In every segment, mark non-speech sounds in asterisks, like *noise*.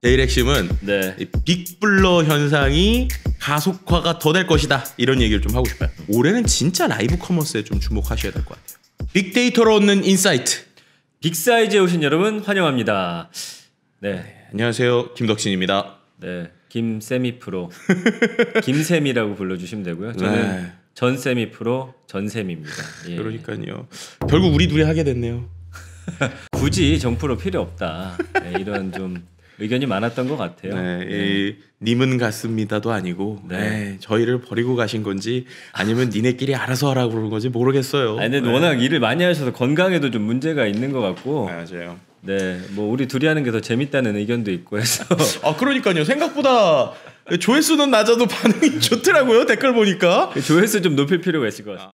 제일 핵심은 네. 빅블러 현상이 가속화가 더 될 것이다 이런 얘기를 좀 하고 싶어요. 올해는 진짜 라이브 커머스에 좀 주목하셔야 될 것 같아요. 빅데이터로 얻는 인사이트. 빅사이즈에 오신 여러분 환영합니다. 네. 안녕하세요. 김덕신입니다. 네. 김세미 프로. *laughs* 김세미라고 불러주시면 되고요. 저는 네. 전세미 프로 전세미입니다. 예. 그러니까요. 결국 우리 둘이 하게 됐네요. *laughs* 굳이 정프로 필요 없다. 네, 이런 좀 의견이 많았던 것 같아요. 네, 네. 님은 갔습니다도 아니고 네. 에 네, 저희를 버리고 가신 건지 아니면 니네끼리 알아서 하라고 그런 건지 모르겠어요. 아니, 근데 네. 워낙 일을 많이 하셔서 건강에도 좀 문제가 있는 것 같고. 맞아요. 네, 뭐 우리 둘이 하는 게 더 재밌다는 의견도 있고 해서. *laughs* 아 그러니까요. 생각보다 조회수는 낮아도 반응이 좋더라고요 댓글 보니까. 조회수 좀 높일 필요가 있을 것 아. 같아요.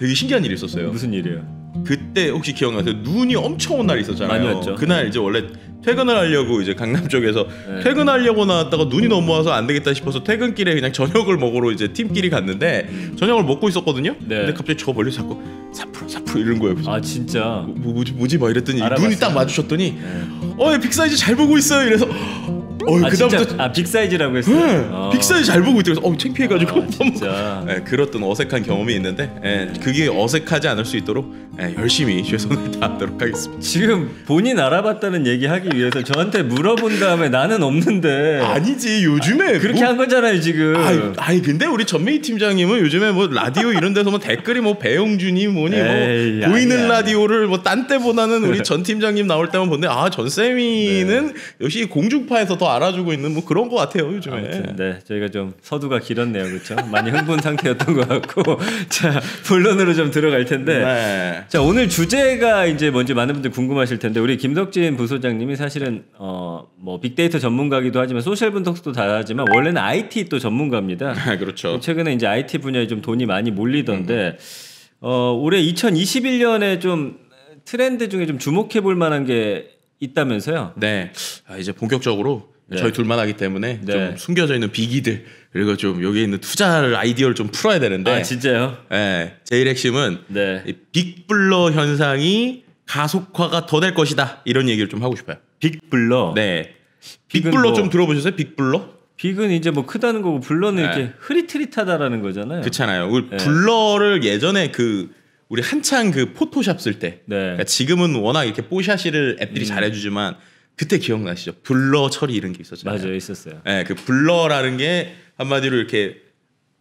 되게 신기한 일이 있었어요. 무슨 일이에요? 그때 혹시 기억나세요? 눈이 엄청 온 날이 있었잖아요. 왔죠. 그날 이제 원래 퇴근을 하려고 이제 강남 쪽에서 네. 퇴근하려고 나왔다가 눈이 너무 와서 안 되겠다 싶어서 퇴근길에 그냥 저녁을 먹으러 이제 팀끼리 갔는데 저녁을 먹고 있었거든요. 네. 근데 갑자기 저 멀리서 자꾸 사프로 사프로 이런 거예요. 그래서 아 진짜. 뭐, 뭐, 뭐지 뭐지 막 이랬더니 알아봤어요. 눈이 딱 마주쳤더니 네. 어이 빅사이즈 잘 보고 있어요 이래서 어, 아, 그다음부터 진짜? 아 빅사이즈라고 했어요. 네, 어. 빅사이즈 잘 보고 있더라요 어, 창피해가지고. 아, 진짜. *laughs* 네, 그렇던 어색한 경험이 있는데 네, 그게 어색하지 않을 수 있도록 네, 열심히 최선을 *laughs* 다하도록 하겠습니다. 지금 본인 알아봤다는 얘기하기 위해서 저한테 물어본 다음에 나는 없는데 아니지 요즘에 아, 그렇게 뭐, 한 거잖아요 지금. 아니, 아니 근데 우리 전메희 팀장님은 요즘에 뭐 라디오 이런 데서 뭐 댓글이 뭐 배용준이 뭐니 뭐 에이, 뭐 아니야. 보이는 라디오를 뭐딴 때보다는 우리 네. 전 팀장님 나올 때만 보는데 아전 쌤이는 네. 역시 공중파에서 더 알아주고 있는 뭐 그런 것 같아요 요즘에. 아무튼, 네, 저희가 좀 서두가 길었네요, 그렇죠? 많이 흥분 상태였던 것 같고, *laughs* 자 본론으로 좀 들어갈 텐데, 네. 자 오늘 주제가 이제 뭔지 많은 분들 궁금하실 텐데 우리 김덕진 부소장님이 사실은 어뭐 빅데이터 전문가기도 하지만 소셜 분석도 다 하지만 원래는 IT 또 전문가입니다. *laughs* 아, 그렇죠. 뭐 최근에 이제 IT 분야에 좀 돈이 많이 몰리던데. 음. 어, 올해 2021년에 좀 트렌드 중에 좀 주목해 볼 만한 게 있다면서요? 네. 아, 이제 본격적으로 네. 저희 둘만 하기 때문에 네. 좀 숨겨져 있는 비기들 그리고 좀 여기 있는 투자를 아이디어를 좀 풀어야 되는데 아 진짜요? 예. 제일 핵심은 네. 빅블러 현상이 가속화가 더 될 것이다 이런 얘기를 좀 하고 싶어요. 빅블러. 네. 빅블러 뭐... 좀 들어보셨어요? 빅블러? 빅은 이제 뭐 크다는 거고 블러는 네. 이렇게 흐릿흐릿하다라는 거잖아요. 그렇잖아요. 우리 네. 블러를 예전에 그 우리 한창 그 포토샵 쓸때 네. 그러니까 지금은 워낙 이렇게 뽀샤시를 앱들이 음. 잘해주지만 그때 기억나시죠? 블러 처리 이런 게 있었잖아요. 맞아요, 있었어요. 예, 그 블러라는 게 한마디로 이렇게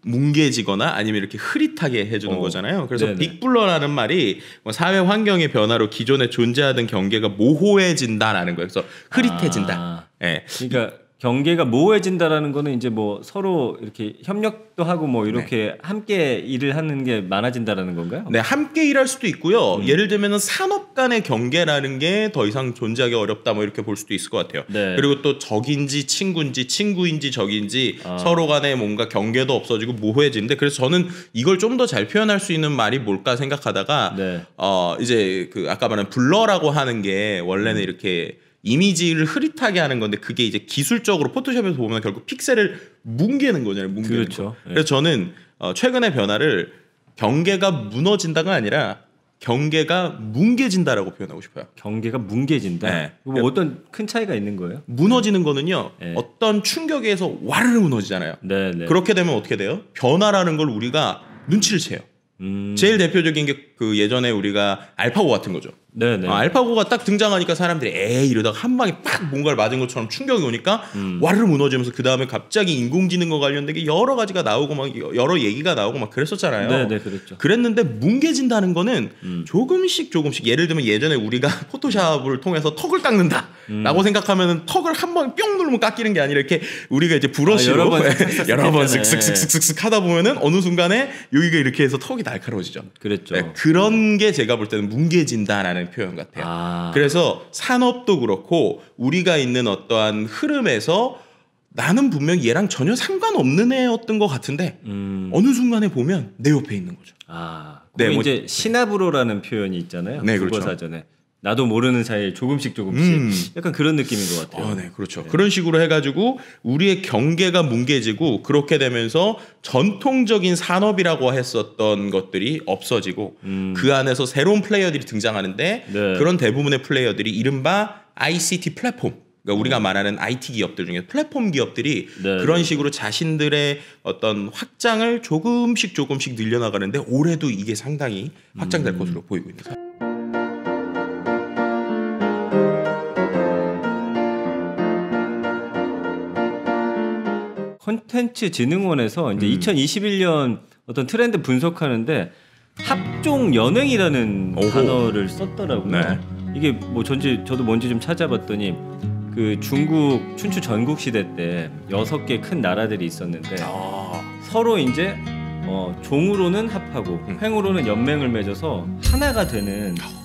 뭉개지거나 아니면 이렇게 흐릿하게 해주는 어, 거잖아요. 그래서 네네. 빅블러라는 말이 뭐 사회 환경의 변화로 기존에 존재하던 경계가 모호해진다라는 거예요. 그래서 흐릿해진다. 아, 네. 그러니까 경계가 모호해진다라는 거는 이제 뭐 서로 이렇게 협력도 하고 뭐 이렇게 네. 함께 일을 하는 게 많아진다라는 건가요? 네, 함께 일할 수도 있고요. 음. 예를 들면은 산업 간의 경계라는 게 더 이상 존재하기 어렵다 뭐 이렇게 볼 수도 있을 것 같아요. 네. 그리고 또 적인지 친구인지 친구인지 적인지 아. 서로 간에 뭔가 경계도 없어지고 모호해지는데 그래서 저는 이걸 좀 더 잘 표현할 수 있는 말이 뭘까 생각하다가 네. 어 이제 그 아까 말한 블러라고 하는 게 원래는 음. 이렇게 이미지를 흐릿하게 하는 건데 그게 이제 기술적으로 포토샵에서 보면 결국 픽셀을 뭉개는 거잖아요. 뭉개는 그렇죠. 거. 예. 그래서 저는 어, 최근의 변화를 경계가 무너진다가 아니라 경계가 뭉개진다라고 표현하고 싶어요. 경계가 뭉개진다. 네. 뭐 어떤 큰 차이가 있는 거예요? 무너지는 거는요. 네. 어떤 충격에서 와르르 무너지잖아요. 네, 네, 그렇게 되면 어떻게 돼요? 변화라는 걸 우리가 눈치를 채요. 음... 제일 대표적인 게 그 예전에 우리가 알파고 같은 거죠. 네네. 어, 알파고가 딱 등장하니까 사람들이 에이 이러다가 한 방에 팍 뭔가를 맞은 것처럼 충격이 오니까 음. 와르르 무너지면서 그 다음에 갑자기 인공지능과 관련된 게 여러 가지가 나오고 막 여러 얘기가 나오고 막 그랬었잖아요. 네네 그랬죠. 그랬는데 뭉개진다는 거는 음. 조금씩 조금씩 예를 들면 예전에 우리가 *laughs* 포토샵을 통해서 턱을 깎는다라고 음. 생각하면은 턱을 한 방에 뿅 누르면 깎이는 게 아니라 이렇게 우리가 이제 브러쉬로 아, 여러 번 쓱쓱쓱쓱쓱 *laughs* 예. 하다 보면은 어느 순간에 여기가 이렇게 해서 턱이 날카로워지죠. 그랬죠. 네, 그런 게 제가 볼 때는 뭉개진다라는 표현 같아요. 아. 그래서 산업도 그렇고 우리가 있는 어떠한 흐름에서 나는 분명 얘랑 전혀 상관없는 애였던 것 같은데 음. 어느 순간에 보면 내 옆에 있는 거죠. 아, 네, 뭐 이제 시나브로라는 표현이 있잖아요. 네, 그렇죠. 국어사전에. 그렇죠. 나도 모르는 사이에 조금씩 조금씩 음. 약간 그런 느낌인 것 같아요. 아, 네, 그렇죠. 네. 그런 식으로 해가지고 우리의 경계가 뭉개지고 그렇게 되면서 전통적인 산업이라고 했었던 것들이 없어지고 음. 그 안에서 새로운 플레이어들이 등장하는데 네. 그런 대부분의 플레이어들이 이른바 ICT 플랫폼 그러니까 우리가 음. 말하는 IT 기업들 중에 플랫폼 기업들이 네, 그런 네. 식으로 자신들의 어떤 확장을 조금씩 조금씩 늘려나가는데 올해도 이게 상당히 확장될 음. 것으로 보이고 있는 상황. 콘텐츠 진흥원에서 이제 음. 2021년 어떤 트렌드 분석하는데 합종 연횡이라는 오호. 단어를 썼더라고요. 네. 이게 뭐 전지 저도 뭔지 좀 찾아봤더니 그 중국 춘추 전국 시대 때 여섯 개 큰 나라들이 있었는데 아. 서로 이제 어, 종으로는 합하고 음. 횡으로는 연맹을 맺어서 하나가 되는 어.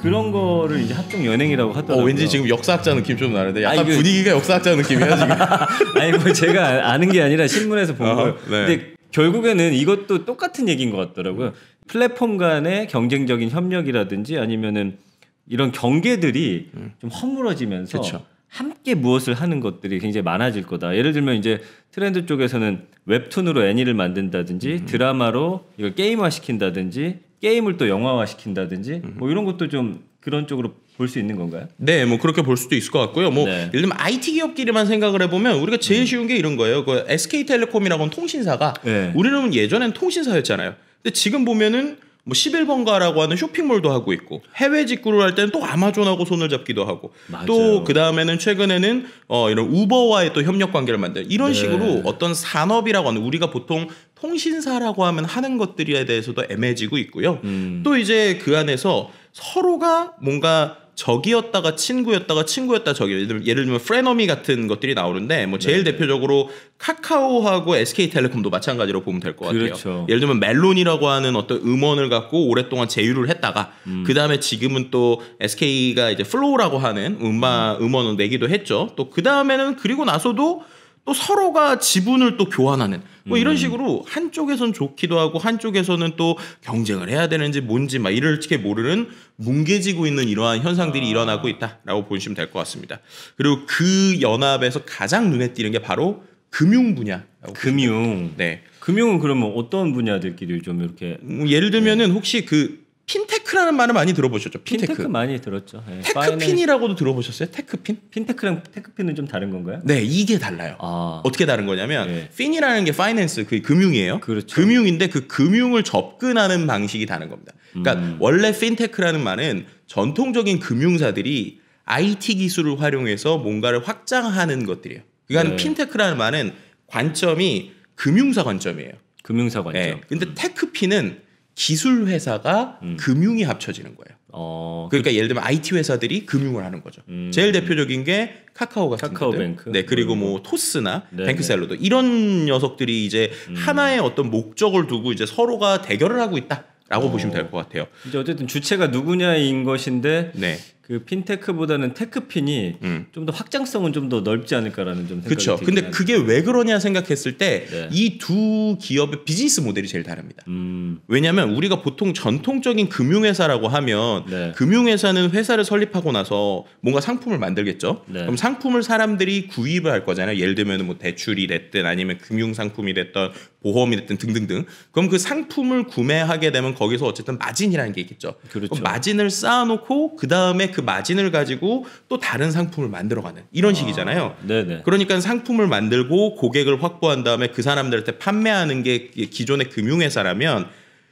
그런 음. 거를 이제 합종 연행이라고 어, 하더라고요. 어, 왠지 지금 역사학자 느낌 좀 나는데 약간 아니, 그 분위기가 역사학자 느낌이야 지금. *laughs* 아니 뭐 제가 아는 게 아니라 신문에서 본 어, 거예요. 네. 근데 결국에는 이것도 똑같은 얘기인 것 같더라고요. 플랫폼 간의 경쟁적인 협력이라든지 아니면은 이런 경계들이 음. 좀 허물어지면서 그쵸. 함께 무엇을 하는 것들이 굉장히 많아질 거다. 예를 들면 이제 트렌드 쪽에서는 웹툰으로 애니를 만든다든지 음. 드라마로 이걸 게임화 시킨다든지 게임을 또 영화화 시킨다든지 뭐 이런 것도 좀 그런 쪽으로 볼 수 있는 건가요? 네, 뭐 그렇게 볼 수도 있을 것 같고요. 뭐 네. 예를 들면 IT 기업끼리만 생각을 해보면 우리가 제일 음. 쉬운 게 이런 거예요. 그 SK텔레콤이라고는 통신사가 네. 우리는 예전엔 통신사였잖아요. 근데 지금 보면은 뭐 11번가라고 하는 쇼핑몰도 하고 있고 해외 직구를 할 때는 또 아마존하고 손을 잡기도 하고 또 그 다음에는 최근에는 어 이런 우버와의 또 협력 관계를 만든 이런 네. 식으로 어떤 산업이라고 하는 우리가 보통 통신사라고 하면 하는 것들에 대해서도 애매지고 해 있고요. 음. 또 이제 그 안에서 서로가 뭔가 적이었다가 친구였다가 친구였다 적이 예를, 들면 예를 들면 프레너미 같은 것들이 나오는데 뭐 제일 네. 대표적으로 카카오하고 SK텔레콤도 마찬가지로 보면 될 것 같아요. 그렇죠. 예를 들면 멜론이라고 하는 어떤 음원을 갖고 오랫동안 제휴를 했다가 음. 그 다음에 지금은 또 SK가 이제 플로우라고 하는 음마 음. 음원을 내기도 했죠. 또 그 다음에는 그리고 나서도 또 서로가 지분을 또 교환하는 뭐 이런 음. 식으로 한쪽에선 좋기도 하고 한쪽에서는 또 경쟁을 해야 되는지 뭔지 막 이를 어떻게 모르는 뭉개지고 있는 이러한 현상들이 아. 일어나고 있다라고 보시면 될 것 같습니다. 그리고 그 연합에서 가장 눈에 띄는 게 바로 금융 분야. 금융. 네. 금융은 그러면 어떤 분야들끼리 좀 이렇게 음, 예를 들면은 혹시 그 핀테크라는 말을 많이 들어보셨죠? 핀테크, 핀테크 많이 들었죠. 네. 테크핀이라고도 들어보셨어요? 테크핀? 핀테크랑 테크핀은 좀 다른 건가요? 네, 이게 달라요. 아. 어떻게 다른 거냐면 네. 핀이라는 게 파이낸스 그 금융이에요. 그렇죠. 금융인데 그 금융을 접근하는 방식이 다른 겁니다. 그러니까 음. 원래 핀테크라는 말은 전통적인 금융사들이 IT 기술을 활용해서 뭔가를 확장하는 것들이에요. 그러니까 네. 핀테크라는 말은 관점이 금융사 관점이에요. 금융사 관점. 네. 근데 음. 테크핀은 기술 회사가 음. 금융이 합쳐지는 거예요. 어, 그 그러니까 그... 예를 들면 IT 회사들이 금융을 하는 거죠. 음... 제일 대표적인 게 카카오 같은 카카오뱅크. 네, 그리고 뭐, 뭐 토스나 네네. 뱅크샐러드 이런 녀석들이 이제 음... 하나의 어떤 목적을 두고 이제 서로가 대결을 하고 있다. 라고 어... 보시면 될 것 같아요. 이제 어쨌든 주체가 누구냐인 것인데 네. 그 핀테크보다는 테크핀이 음. 좀더 확장성은 좀 더 넓지 않을까라는 좀 생각이 그렇죠. 근데 하죠. 그게 왜 그러냐 생각했을 때 이두 네. 기업의 비즈니스 모델이 제일 다릅니다. 음. 왜냐하면 우리가 보통 전통적인 금융회사라고 하면 네. 금융회사는 회사를 설립하고 나서 뭔가 상품을 만들겠죠. 네. 그럼 상품을 사람들이 구입을 할 거잖아요. 예를 들면 뭐 대출이 됐든 아니면 금융 상품이 됐던 보험이 됐든 등등등. 그럼 그 상품을 구매하게 되면 거기서 어쨌든 마진이라는 게 있겠죠. 그렇죠. 마진을 쌓아놓고 그 다음에 그 마진을 가지고 또 다른 상품을 만들어가는 이런 아, 식이잖아요. 네네. 그러니까 상품을 만들고 고객을 확보한 다음에 그 사람들한테 판매하는 게 기존의 금융회사라면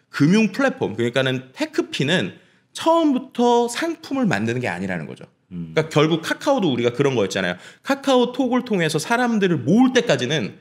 금융 플랫폼 그러니까는 테크피는 처음부터 상품을 만드는 게 아니라는 거죠. 음. 그러니까 결국 카카오도 우리가 그런 거였잖아요. 카카오톡을 통해서 사람들을 모을 때까지는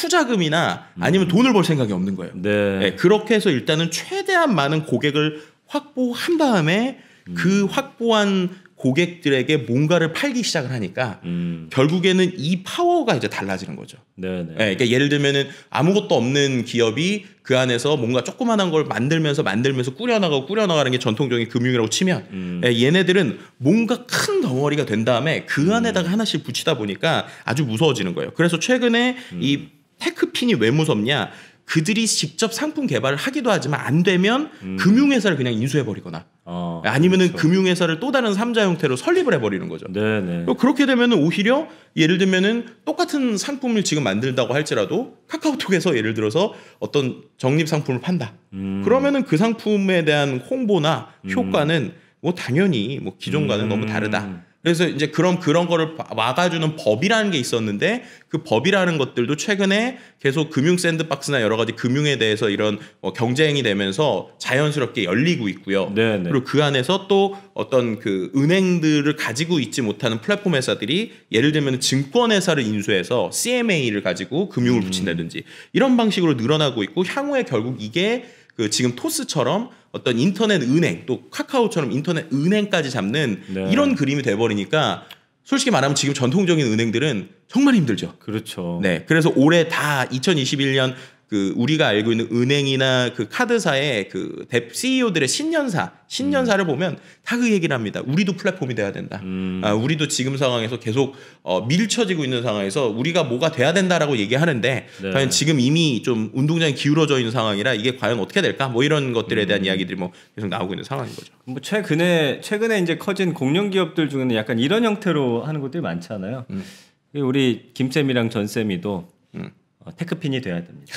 투자금이나 음. 아니면 돈을 벌 생각이 없는 거예요. 네. 네, 그렇게 해서 일단은 최대한 많은 고객을 확보한 다음에 음. 그 확보한 고객들에게 뭔가를 팔기 시작을 하니까 음. 결국에는 이 파워가 이제 달라지는 거죠. 네, 네. 예, 그러니까 예를 들면은 아무것도 없는 기업이 그 안에서 뭔가 조그만한 걸 만들면서 만들면서 꾸려나가고 꾸려나가는 게 전통적인 금융이라고 치면 음. 예, 얘네들은 뭔가 큰 덩어리가 된 다음에 그 음. 안에다가 하나씩 붙이다 보니까 아주 무서워지는 거예요. 그래서 최근에 음. 이 테크핀이 왜 무섭냐? 그들이 직접 상품 개발을 하기도 하지만 안 되면 음. 금융회사를 그냥 인수해 버리거나 아, 아니면은 그렇죠. 금융회사를 또 다른 삼자 형태로 설립을 해 버리는 거죠. 네네. 네. 그렇게 되면은 오히려 예를 들면은 똑같은 상품을 지금 만들다고 할지라도 카카오톡에서 예를 들어서 어떤 적립 상품을 판다. 음. 그러면은 그 상품에 대한 홍보나 음. 효과는 음. 뭐 당연히 뭐 기존과는 너무 음. 다르다. 그래서 이제 그런 그런 거를 막아주는 법이라는 게 있었는데 그 법이라는 것들도 최근에 계속 금융 샌드박스나 여러 가지 금융에 대해서 이런 어, 경쟁이 되면서 자연스럽게 열리고 있고요. 네네. 네. 그리고 그 안에서 또 어떤 그 은행들을 가지고 있지 못하는 플랫폼 회사들이 예를 들면 증권 회사를 인수해서 CMA를 가지고 금융을 음. 붙인다든지 이런 방식으로 늘어나고 있고 향후에 결국 이게 그 지금 토스처럼 어떤 인터넷 은행 또 카카오처럼 인터넷 은행까지 잡는 네. 이런 그림이 돼버리니까 솔직히 말하면 지금 전통적인 은행들은 정말 힘들죠. 그렇죠. 네. 그래서 올해 다 2021년 그 우리가 알고 있는 은행이나 그 카드사의 그 대, CEO들의 신년사, 신년사를 음. 보면 다 그 얘기를 합니다. 우리도 플랫폼이 돼야 된다. 음. 아, 우리도 지금 상황에서 계속 어, 밀쳐지고 있는 상황에서 우리가 뭐가 돼야 된다라고 얘기하는데 네. 과연 지금 이미 좀 운동장이 기울어져 있는 상황이라 이게 과연 어떻게 될까? 뭐 이런 것들에 대한 음. 이야기들이 뭐 계속 나오고 있는 상황인 거죠. 뭐 최근에 최근에 이제 커진 공룡 기업들 중에는 약간 이런 형태로 하는 것들이 많잖아요. 음. 우리 김 쌤이랑 전 쌤이도 음. 어, 테크핀이 돼야 됩니다.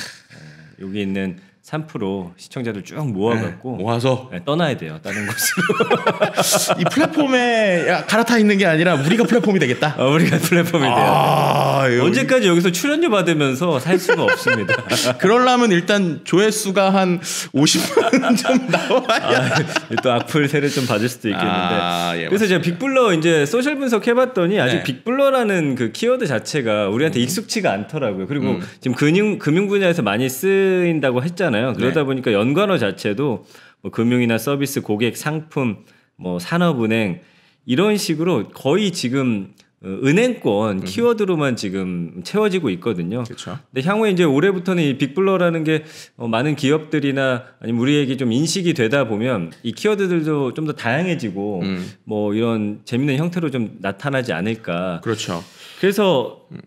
예, 여기 있는 3% 시청자들 쭉 모아갖고 네, 모아서 네, 떠나야 돼요 다른 곳으로 이 플랫폼에 갈아타 있는 게 아니라 우리가 플랫폼이 되겠다 어, 우리가 플랫폼이 아, 돼요 여기... 언제까지 여기서 출연료 받으면서 살 수가 없습니다 *laughs* 그럴라면 일단 조회수가 한 50만 *laughs* 좀 나와야 아, 또 악플 세를 좀 받을 수도 있겠는데 아, 예, 그래서 제가 빅블러 이제 소셜 분석 해봤더니 아직 네. 빅블러라는 그 키워드 자체가 우리한테 음. 익숙치가 않더라고요 그리고 음. 지금 금융, 금융 분야에서 많이 쓰인다고 했잖아요 많잖아요. 네. 그러다 네. 보니까 연관어 자체도 뭐 금융이나 서비스, 고객, 상품, 뭐 산업은행 이런 식으로 거의 지금 어, 은행권 음. 키워드로만 지금 채워지고 있거든요. 그렇죠. 근데 향후에 이제 올해부터는 이 빅블러라는 게 어, 많은 기업들이나 아니면 우리에게 좀 인식이 되다 보면 이 키워드들도 좀 더 다양해지고 음. 뭐 이런 재밌는 형태로 좀 나타나지 않을까. 그렇죠. 그래서 음.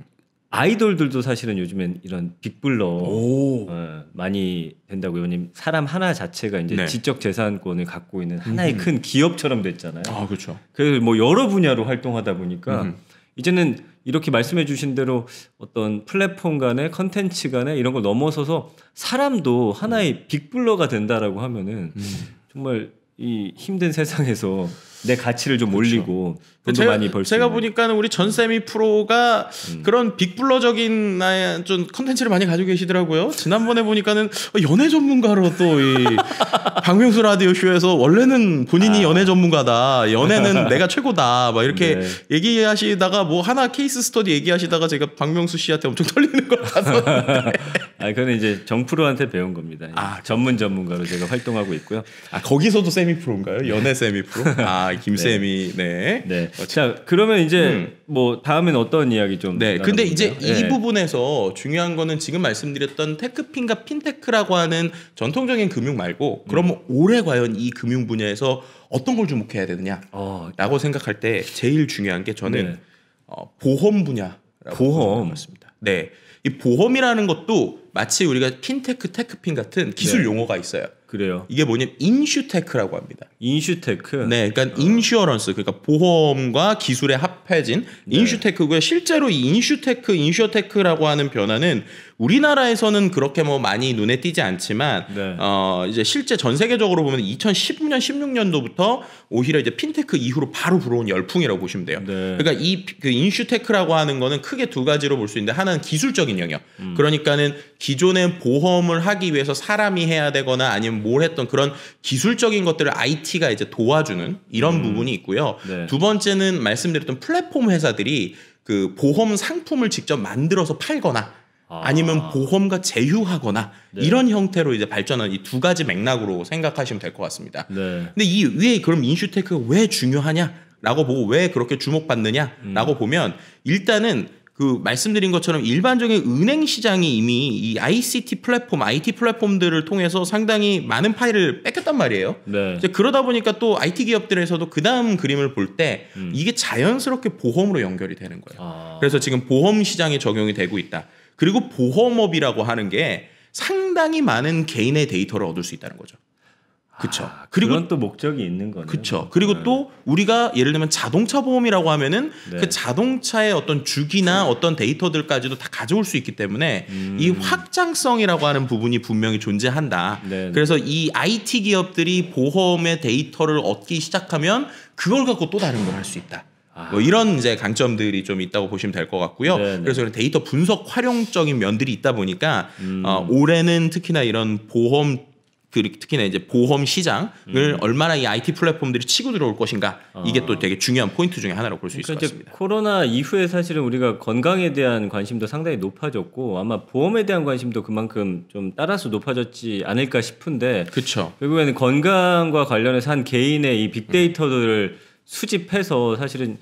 아이돌들도 사실은 요즘엔 이런 빅블러 어, 많이 된다고 요님 사람 하나 자체가 이제 네. 지적 재산권을 갖고 있는 하나의 음. 큰 기업처럼 됐잖아요. 아 그렇죠. 그래서 뭐 여러 분야로 활동하다 보니까 음. 이제는 이렇게 말씀해 주신 대로 어떤 플랫폼 간의 컨텐츠 간에 이런 걸 넘어서서 사람도 하나의 빅블러가 된다라고 하면은 음. 정말 이 힘든 세상에서 내 가치를 좀 그렇죠. 올리고 돈도 제가, 많이 벌수 제가 보니까는 우리 전세미 프로가 음. 그런 빅블러적인 나의 좀 컨텐츠를 많이 가지고 계시더라고요. 지난번에 보니까는 어, 연애 전문가로 또 이 *laughs* 박명수 라디오 쇼에서 원래는 본인이 아. 연애 전문가다. 연애는 *laughs* 내가 최고다. 막 이렇게 네. 얘기하시다가 뭐 하나 케이스 스터디 얘기하시다가 제가 박명수 씨한테 엄청 떨리는걸 봐서 아, 그는 이제 정프로한테 배운 겁니다. 아, 전문 전문가로 제가 활동하고 있고요. 아, 거기서도 세미 프로인가요? 연애 세미 프로? *laughs* 아, 아, 김쌤이 네. 네. 네. 어, 자, 그러면 이제 음. 뭐 다음엔 어떤 이야기 좀 네. 근데 이제 네. 이 부분에서 중요한 거는 지금 말씀드렸던 테크핀과 핀테크라고 하는 전통적인 금융 말고 음. 그러면 올해 과연 이 금융 분야에서 어떤 걸 주목해야 되느냐라고 어, 생각할 때 제일 중요한 게 저는 네. 어, 보험 분야 보험 맞습니다. 네. 이 보험이라는 것도 마치 우리가 핀테크, 테크핀 같은 기술 네. 용어가 있어요. 그래요. 이게 뭐냐면 인슈테크라고 합니다. 인슈테크. 네, 그러니까 어. 인슈어런스 그러니까 보험과 기술의 합해진 네. 인슈테크고요. 실제로 이 인슈테크, 인슈어테크라고 하는 변화는 우리나라에서는 그렇게 뭐 많이 눈에 띄지 않지만 네. 어 이제 실제 전 세계적으로 보면 2015년 16년도부터 오히려 이제 핀테크 이후로 바로 불어온 열풍이라고 보시면 돼요. 네. 그러니까 이 그 인슈테크라고 하는 거는 크게 두 가지로 볼 수 있는데 하나는 기술적인 영역. 음. 그러니까는 기존의 보험을 하기 위해서 사람이 해야 되거나 아니면 뭘 했던 그런 기술적인 것들을 IT가 이제 도와주는 이런 음. 부분이 있고요. 네. 두 번째는 말씀드렸던 플랫폼 회사들이 그 보험 상품을 직접 만들어서 팔거나 아. 아니면 보험과 제휴하거나 네. 이런 형태로 이제 발전한 이 두 가지 맥락으로 생각하시면 될 것 같습니다. 네. 근데 이 위에 그럼 인슈테크가 왜 중요하냐라고 보고 왜 그렇게 주목받느냐라고 음. 보면 일단은 그 말씀드린 것처럼 일반적인 은행 시장이 이미 이 ICT 플랫폼, IT 플랫폼들을 통해서 상당히 많은 파일을 뺏겼단 말이에요. 네. 이제 그러다 보니까 또 IT 기업들에서도 그 다음 그림을 볼때 음. 이게 자연스럽게 보험으로 연결이 되는 거예요. 아. 그래서 지금 보험 시장에 적용이 되고 있다. 그리고 보험업이라고 하는 게 상당히 많은 개인의 데이터를 얻을 수 있다는 거죠. 그쵸 아, 그리고 또 목적이 있는 거네그렇 그리고 네. 또 우리가 예를 들면 자동차 보험이라고 하면은 네. 그 자동차의 어떤 주기나 네. 어떤 데이터들까지도 다 가져올 수 있기 때문에 음. 이 확장성이라고 하는 부분이 분명히 존재한다. 네, 네. 그래서 이 IT 기업들이 보험의 데이터를 얻기 시작하면 그걸 갖고 또 다른 걸 할 수 있다. 뭐 이런 이제 강점들이 좀 있다고 보시면 될 것 같고요. 네네. 네. 그래서 데이터 분석 활용적인 면들이 있다 보니까 음. 어, 올해는 특히나 이런 보험 그리고 특히나 이제 보험 시장을 음. 얼마나 이 IT 플랫폼들이 치고 들어올 것인가 이게 아. 또 되게 중요한 포인트 중에 하나라고 볼 수 있을 그러니까 것 같습니다. 코로나 이후에 사실은 우리가 건강에 대한 관심도 상당히 높아졌고 아마 보험에 대한 관심도 그만큼 좀 따라서 높아졌지 않을까 싶은데 그쵸. 결국에는 건강과 관련해서 한 개인의 이 빅데이터들을 음. 수집해서 사실은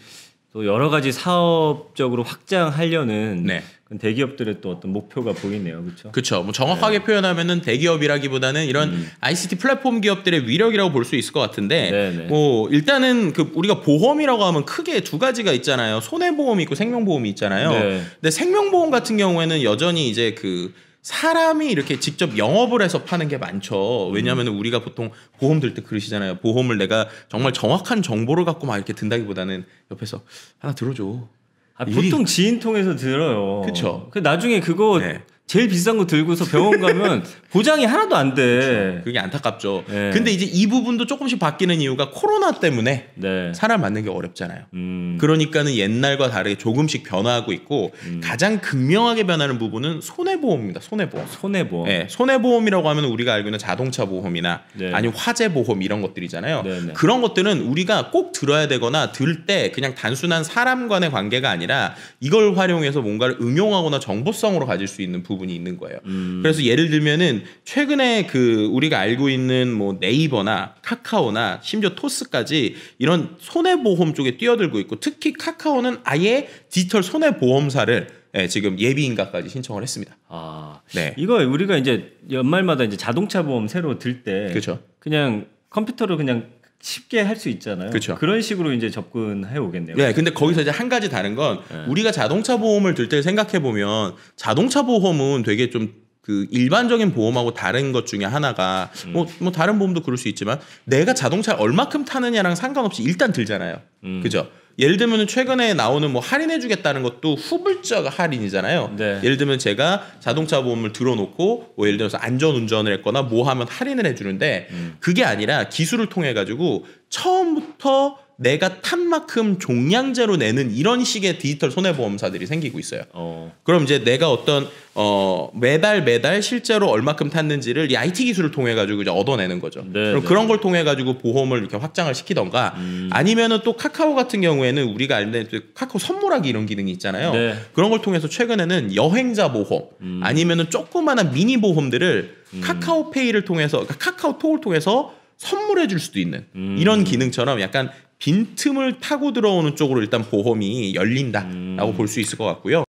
또 여러 가지 사업적으로 확장하려는 네. 대기업들의 또 어떤 목표가 보이네요, 그렇죠? 그렇죠. 뭐 정확하게 네. 표현하면은 대기업이라기보다는 이런 음. ICT 플랫폼 기업들의 위력이라고 볼 수 있을 것 같은데, 네네. 네. 뭐 일단은 그 우리가 보험이라고 하면 크게 두 가지가 있잖아요. 손해보험이 있고 생명보험이 있잖아요. 네. 근데 생명보험 같은 경우에는 여전히 이제 그 사람이 이렇게 직접 영업을 해서 파는 게 많죠. 왜냐하면 음. 우리가 보통 보험 들 때 그러시잖아요. 보험을 내가 정말 정확한 정보를 갖고 막 이렇게 든다기보다는 옆에서 하나 들어줘. 아, 보통 지인 통해서 들어요. 그렇죠. 나중에 그거 네. 제일 비싼 거 들고서 병원 가면 *laughs* 보장이 하나도 안 돼. 그렇죠. 그게 안타깝죠. 네. 근데 이제 이 부분도 조금씩 바뀌는 이유가 코로나 때문에 네. 사람 만는 게 어렵잖아요. 음. 그러니까는 옛날과 다르게 조금씩 변화하고 있고 음. 가장 극명하게 변하는 부분은 손해보험입니다. 손해보험. 손해보험. 네, 손해보험이라고 하면 우리가 알고 있는 자동차 보험이나 네. 아니면 화재 보험 이런 것들이잖아요. 네네. 네. 그런 것들은 우리가 꼭 들어야 되거나 들 때 그냥 단순한 사람 간의 관계가 아니라 이걸 활용해서 뭔가를 응용하거나 정보성으로 가질 수 있는 부분. 부분이 있는 거예요. 음. 그래서 예를 들면은 최근에 그 우리가 알고 있는 뭐 네이버나 카카오나 심지어 토스까지 이런 손해보험 쪽에 뛰어들고 있고 특히 카카오는 아예 디지털 손해보험사를 예, 지금 예비인가까지 신청을 했습니다. 아, 네. 이거 우리가 이제 연말마다 이제 자동차 보험 새로 들 때 그렇죠. 그냥 컴퓨터로 그냥 쉽게 할 수 있잖아요. 그쵸. 그런 식으로 이제 접근해 오겠네요. 네, 근데 거기서 이제 한 가지 다른 건 네. 우리가 자동차 보험을 들 때 생각해 보면 자동차 보험은 되게 좀 그 일반적인 보험하고 다른 것 중에 하나가 뭐뭐 음. 뭐, 뭐 다른 보험도 그럴 수 있지만 내가 자동차를 얼마큼 타느냐랑 상관없이 일단 들잖아요. 음. 그죠? 예를 들면 최근에 나오는 뭐 할인해주겠다는 것도 후불적 할인이잖아요. 네. 예를 들면 제가 자동차 보험을 들어놓고 뭐 예를 들어서 안전 운전을 했거나 뭐 하면 할인을 해주는데 음. 그게 아니라 기술을 통해 가지고 처음부터 내가 탄 만큼 종량제로 내는 이런 식의 디지털 손해보험사들이 생기고 있어요. 어. 그럼 이제 내가 어떤 어 매달 매달 실제로 얼마큼 탔는지를 이 IT 기술을 통해 가지고 이제 얻어내는 거죠. 네, 그럼 네. 그런 걸 통해 가지고 보험을 이렇게 확장을 시키던가 음. 아니면은 또 카카오 같은 경우에는 우리가 알는 카카오 선물하기 이런 기능이 있잖아요. 네. 그런 걸 통해서 최근에는 여행자 보험 음. 아니면은 조그마한 미니 보험들을 음. 카카오페이를 통해서 그러니까 카카오톡을 통해서 선물해 줄 수도 있는 음. 이런 기능처럼 약간 빈틈을 타고 들어오는 쪽으로 일단 보험이 열린다라고 음. 볼수 있을 것 같고요.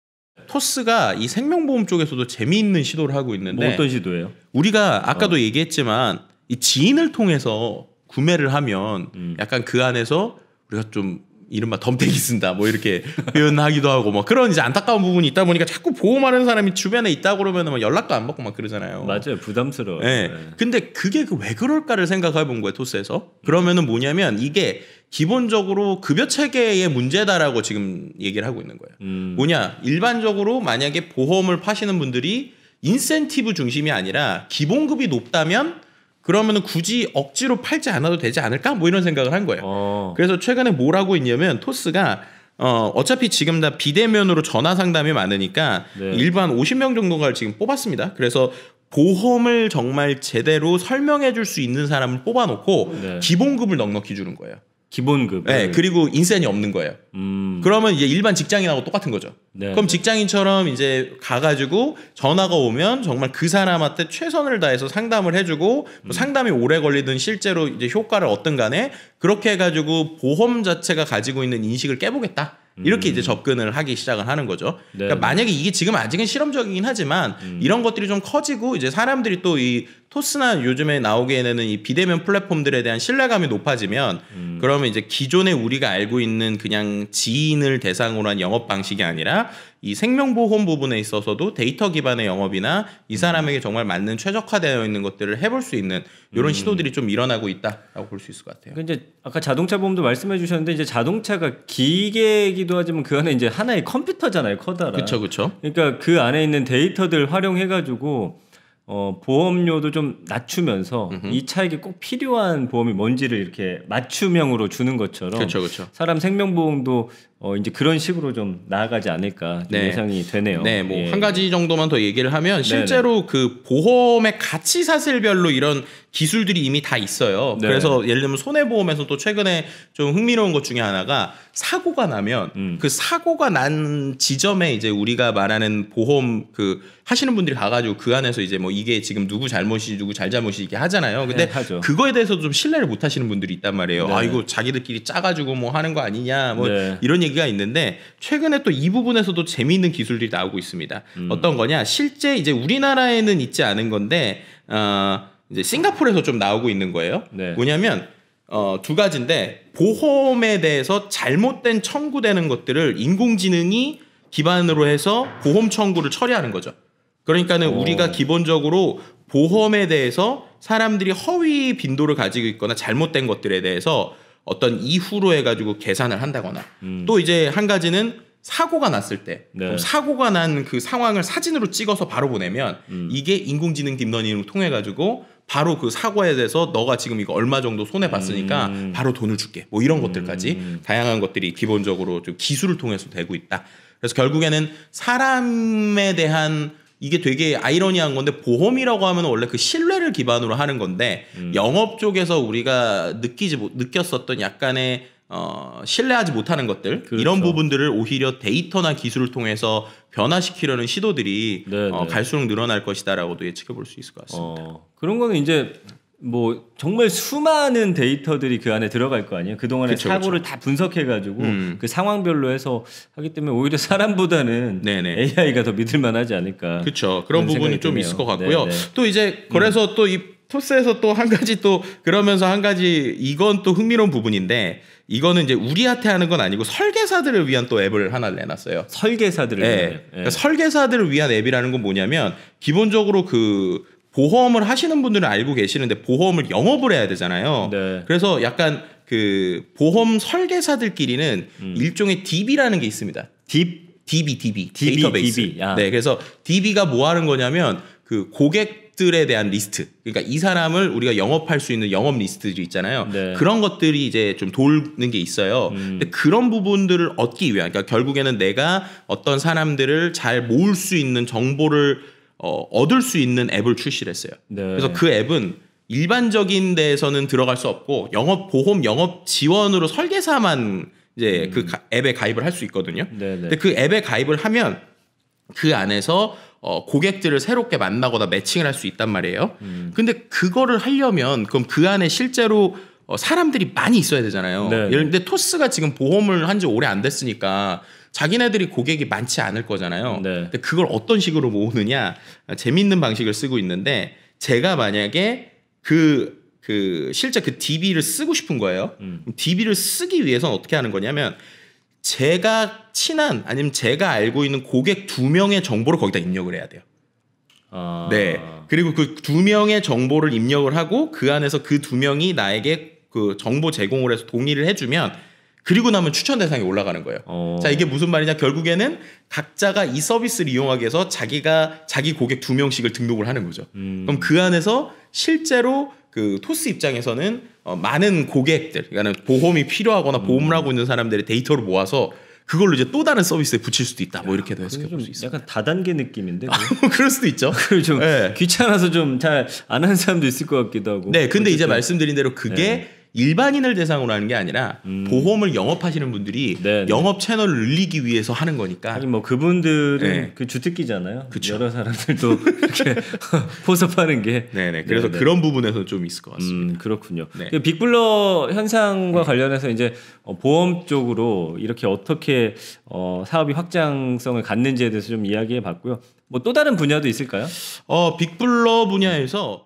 토스가 이 생명보험 쪽에서도 재미있는 시도를 하고 있는데 뭐 어떤 시도예요? 우리가 아까도 어. 얘기했지만 이 지인을 통해서 구매를 하면 음. 약간 그 안에서 우리가 좀 이른바 덤태이 쓴다 뭐 이렇게 표현하기도 하고 뭐 그런 이제 안타까운 부분이 있다 보니까 자꾸 보험하는 사람이 주변에 있다 그러면 막 연락도 안 받고 막 그러잖아요. 맞아요, 부담스러워. 네. 네. 근데 그게 그 왜 그럴까를 생각해 본 거예요 토스에서. 그러면은 뭐냐면 이게 기본적으로 급여 체계의 문제다라고 지금 얘기를 하고 있는 거예요. 음. 뭐냐 일반적으로 만약에 보험을 파시는 분들이 인센티브 중심이 아니라 기본급이 높다면 그러면은 굳이 억지로 팔지 않아도 되지 않을까? 뭐 이런 생각을 한 거예요. 어. 그래서 최근에 뭘 하고 있냐면 토스가 어, 어차피 지금 다 비대면으로 전화 상담이 많으니까 네. 일반 50명 정도가 지금 뽑았습니다. 그래서 보험을 정말 제대로 설명해 줄 수 있는 사람을 뽑아놓고 네. 기본급을 넉넉히 주는 거예요. 기본급. 네, 그리고 인센이 없는 거예요. 음. 그러면 이제 일반 직장인하고 똑같은 거죠. 네. 그럼 직장인처럼 이제 가가지고 전화가 오면 정말 그 사람한테 최선을 다해서 상담을 해주고 뭐 음. 뭐 상담이 오래 걸리든 실제로 이제 효과를 얻든 간에 그렇게 해가지고 보험 자체가 가지고 있는 인식을 깨보겠다. 이렇게 음. 이제 접근을 하기 시작을 하는 거죠. 그러니까 네. 만약에 이게 지금 아직은 실험적이긴 하지만 음. 이런 것들이 좀 커지고 이제 사람들이 또이 토스나 요즘에 나오게 되는 이 비대면 플랫폼들에 대한 신뢰감이 높아지면 음. 그러면 이제 기존에 우리가 알고 있는 그냥 지인을 대상으로 한 영업 방식이 아니라 이 생명보험 부분에 있어서도 데이터 기반의 영업이나 이 사람에게 음. 정말 맞는 최적화되어 있는 것들을 해볼 수 있는 이런 음. 시도들이 좀 일어나고 있다라고 볼 수 있을 것 같아요. 근데 그 아까 자동차 보험도 말씀해 주셨는데 이제 자동차가 기계이기도 하지만 그 안에 이제 하나의 컴퓨터잖아요, 커다란. 그 그렇죠. 그러니까 그 안에 있는 데이터들 활용해가지고 어, 보험료도 좀 낮추면서 음흠. 이 차에게 꼭 필요한 보험이 뭔지를 이렇게 맞춤형으로 주는 것처럼 그쵸, 그렇죠, 그쵸. 그렇죠. 사람 생명보험도 어 이제 그런 식으로 좀 나아가지 않을까 네. 예상이 되네요. 네, 뭐한 예. 가지 정도만 더 얘기를 하면 실제로 네네. 그 보험의 가치 사슬별로 이런 기술들이 이미 다 있어요. 네. 그래서 예를 들면 손해보험에서 또 최근에 좀 흥미로운 것 중에 하나가 사고가 나면 음. 그 사고가 난 지점에 이제 우리가 말하는 보험 그 하시는 분들이 가가지고 그 안에서 이제 뭐 이게 지금 누구 잘못이 누구 잘잘못이 이게 하잖아요. 근데 네, 그거에 대해서좀 신뢰를 못 하시는 분들이 있단 말이에요. 네. 아 이거 자기들끼리 짜가지고 뭐 하는 거 아니냐 뭐 네. 이런 얘기 얘기가 있는데 최근에 또 이 부분에서도 재미있는 기술들이 나오고 있습니다. 음. 어떤 거냐? 실제 이제 우리나라에는 있지 않은 건데 어 이제 싱가포르에서 좀 나오고 있는 거예요. 네. 뭐냐면 어, 두 가지인데 보험에 대해서 잘못된 청구되는 것들을 인공지능이 기반으로 해서 보험 청구를 처리하는 거죠. 그러니까는 오. 어. 우리가 기본적으로 보험에 대해서 사람들이 허위 빈도를 가지고 있거나 잘못된 것들에 대해서 어떤 이후로 해가지고 계산을 한다거나 음. 또 이제 한 가지는 사고가 났을 때 네. 사고가 난 그 상황을 사진으로 찍어서 바로 보내면 음. 이게 인공지능 딥러닝을 통해 가지고 바로 그 사고에 대해서 너가 지금 이거 얼마 정도 손해 봤으니까 음. 바로 돈을 줄게 뭐 이런 것들까지 음. 다양한 것들이 기본적으로 좀 기술을 통해서 되고 있다. 그래서 결국에는 사람에 대한 이게 되게 아이러니한 건데 보험이라고 하면 원래 그 신뢰를 기반으로 하는 건데 음. 영업 쪽에서 우리가 느끼지 못, 느꼈었던 약간의 어, 신뢰하지 못하는 것들 그렇죠. 이런 부분들을 오히려 데이터나 기술을 통해서 변화시키려는 시도들이 어, 갈수록 늘어날 것이다라고도 예측해 볼 수 있을 것 같습니다. 어, 그런 거는 이제 뭐 정말 수많은 데이터들이 그 안에 들어갈 거 아니에요. 그동안의 사고를 그쵸. 다 분석해 가지고 음. 그 상황별로 해서 하기 때문에 오히려 사람보다는 네네. AI가 더 믿을 만하지 않을까. 그렇죠. 그런 부분이 좀 있을 것 네, 같고요. 네네. 또 이제 음. 그래서 음. 또이 토스에서 또 한 가지 또 그러면서 한 가지 이건 또 흥미로운 부분인데 이거는 이제 우리한테 하는 건 아니고 설계사들을 위한 또 앱을 하나 내놨어요. 설계사들을 네. 네. 그러니까 설계사들을 위한 앱이라는 건 뭐냐면 기본적으로 그 보험을 하시는 분들은 알고 계시는데 보험을 영업을 해야 되잖아요. 네. 그래서 약간 그 보험 설계사들끼리는 음. 일종의 DB라는 게 있습니다. 딥 DB DB, DB 데이터베이스. DB, 아. 네, 그래서 DB가 뭐 하는 거냐면 그 고객들에 대한 리스트. 그러니까 이 사람을 우리가 영업할 수 있는 영업 리스트들이 있잖아요. 네. 그런 것들이 이제 좀 돌는 게 있어요. 음. 근데 그런 부분들을 얻기 위한 그러니까 결국에는 내가 어떤 사람들을 잘 모을 수 있는 정보를 어, 얻을 수 있는 앱을 출시를 했어요. 네. 그래서 그 앱은 일반적인 데에서는 들어갈 수 없고 영업 보험 영업 지원으로 설계사만 이제 그 음. 그 가, 앱에 가입을 할 수 있거든요. 네네. 네. 근데 그 앱에 가입을 하면 그 안에서 어, 고객들을 새롭게 만나거나 매칭을 할 수 있단 말이에요. 음. 근데 그거를 하려면 그럼 그 안에 실제로 어, 사람들이 많이 있어야 되잖아요. 네네. 예를 들면 토스가 지금 보험을 한 지 오래 안 됐으니까 자기네들이 고객이 많지 않을 거잖아요. 네. 근데 그걸 어떤 식으로 모으느냐 재밌는 방식을 쓰고 있는데 제가 만약에 그그 그 실제 그 DB를 쓰고 싶은 거예요. 음. DB를 쓰기 위해서는 어떻게 하는 거냐면 제가 친한 아니면 제가 알고 있는 고객 두 명의 정보를 거기다 입력을 해야 돼요. 아... 네. 그리고 그 두 명의 정보를 입력을 하고 그 안에서 그 두 명이 나에게 그 정보 제공을 해서 동의를 해주면 그리고 나면 추천 대상이 올라가는 거예요. 어. 자, 이게 무슨 말이냐? 결국에는 각자가 이 서비스를 이용하기 위해서 자기가 자기 고객 두 명씩을 등록을 하는 거죠. 음. 그럼 그 안에서 실제로 그 토스 입장에서는 어, 많은 고객들, 그러니까 보험이 필요하거나 음. 보험을 하고 있는 사람들의 데이터를 모아서 그걸로 이제 또 다른 서비스에 붙일 수도 있다. 뭐 이렇게도 해석해 볼 수 있어. 요 약간 다단계 느낌인데. 뭐. *laughs* 그럴 수도 있죠. *laughs* 좀 네. 귀찮아서 좀 잘 안 하는 사람도 있을 것 같기도 하고. 네, 근데 어쨌든. 이제 말씀드린 대로 그게 네. 일반인을 대상으로 하는 게 아니라 음. 보험을 영업하시는 분들이 네네. 네. 영업 채널을 늘리기 위해서 하는 거니까. 아니 뭐 그분들은 네. 그 주특기잖아요. 그쵸. 여러 사람들도 *laughs* *laughs* 포섭하는 게. 네네. 네. 그래서 네네. 네. 그런 부분에서 좀 있을 것 같습니다. 음, 그렇군요. 네. 그 빅블러 현상과 네. 관련해서 이제 어, 보험 쪽으로 이렇게 어떻게 어, 사업이 확장성을 갖는지에 대해서 좀 이야기해 봤고요. 뭐 또 다른 분야도 있을까요? 어, 빅블러 분야에서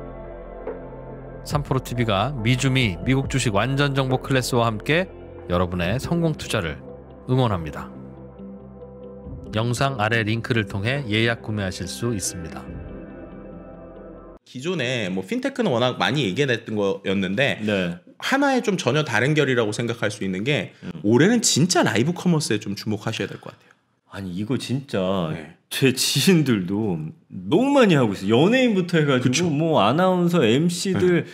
삼프로TV가 미주미 미국 주식 완전 정보 클래스와 함께 여러분의 성공 투자를 응원합니다. 영상 아래 링크를 통해 예약 구매하실 수 있습니다. 기존에 뭐 핀테크는 워낙 많이 얘기됐던 거였는데 네. 하나의 좀 전혀 다른 결이라고 생각할 수 있는 게 음. 올해는 진짜 라이브 커머스에 좀 주목하셔야 될 것 같아요. 아니 이거 진짜 네. 제 지인들도 너무 많이 하고 있어요. 연예인부터 해가지고 그쵸. 뭐 아나운서, MC들 네.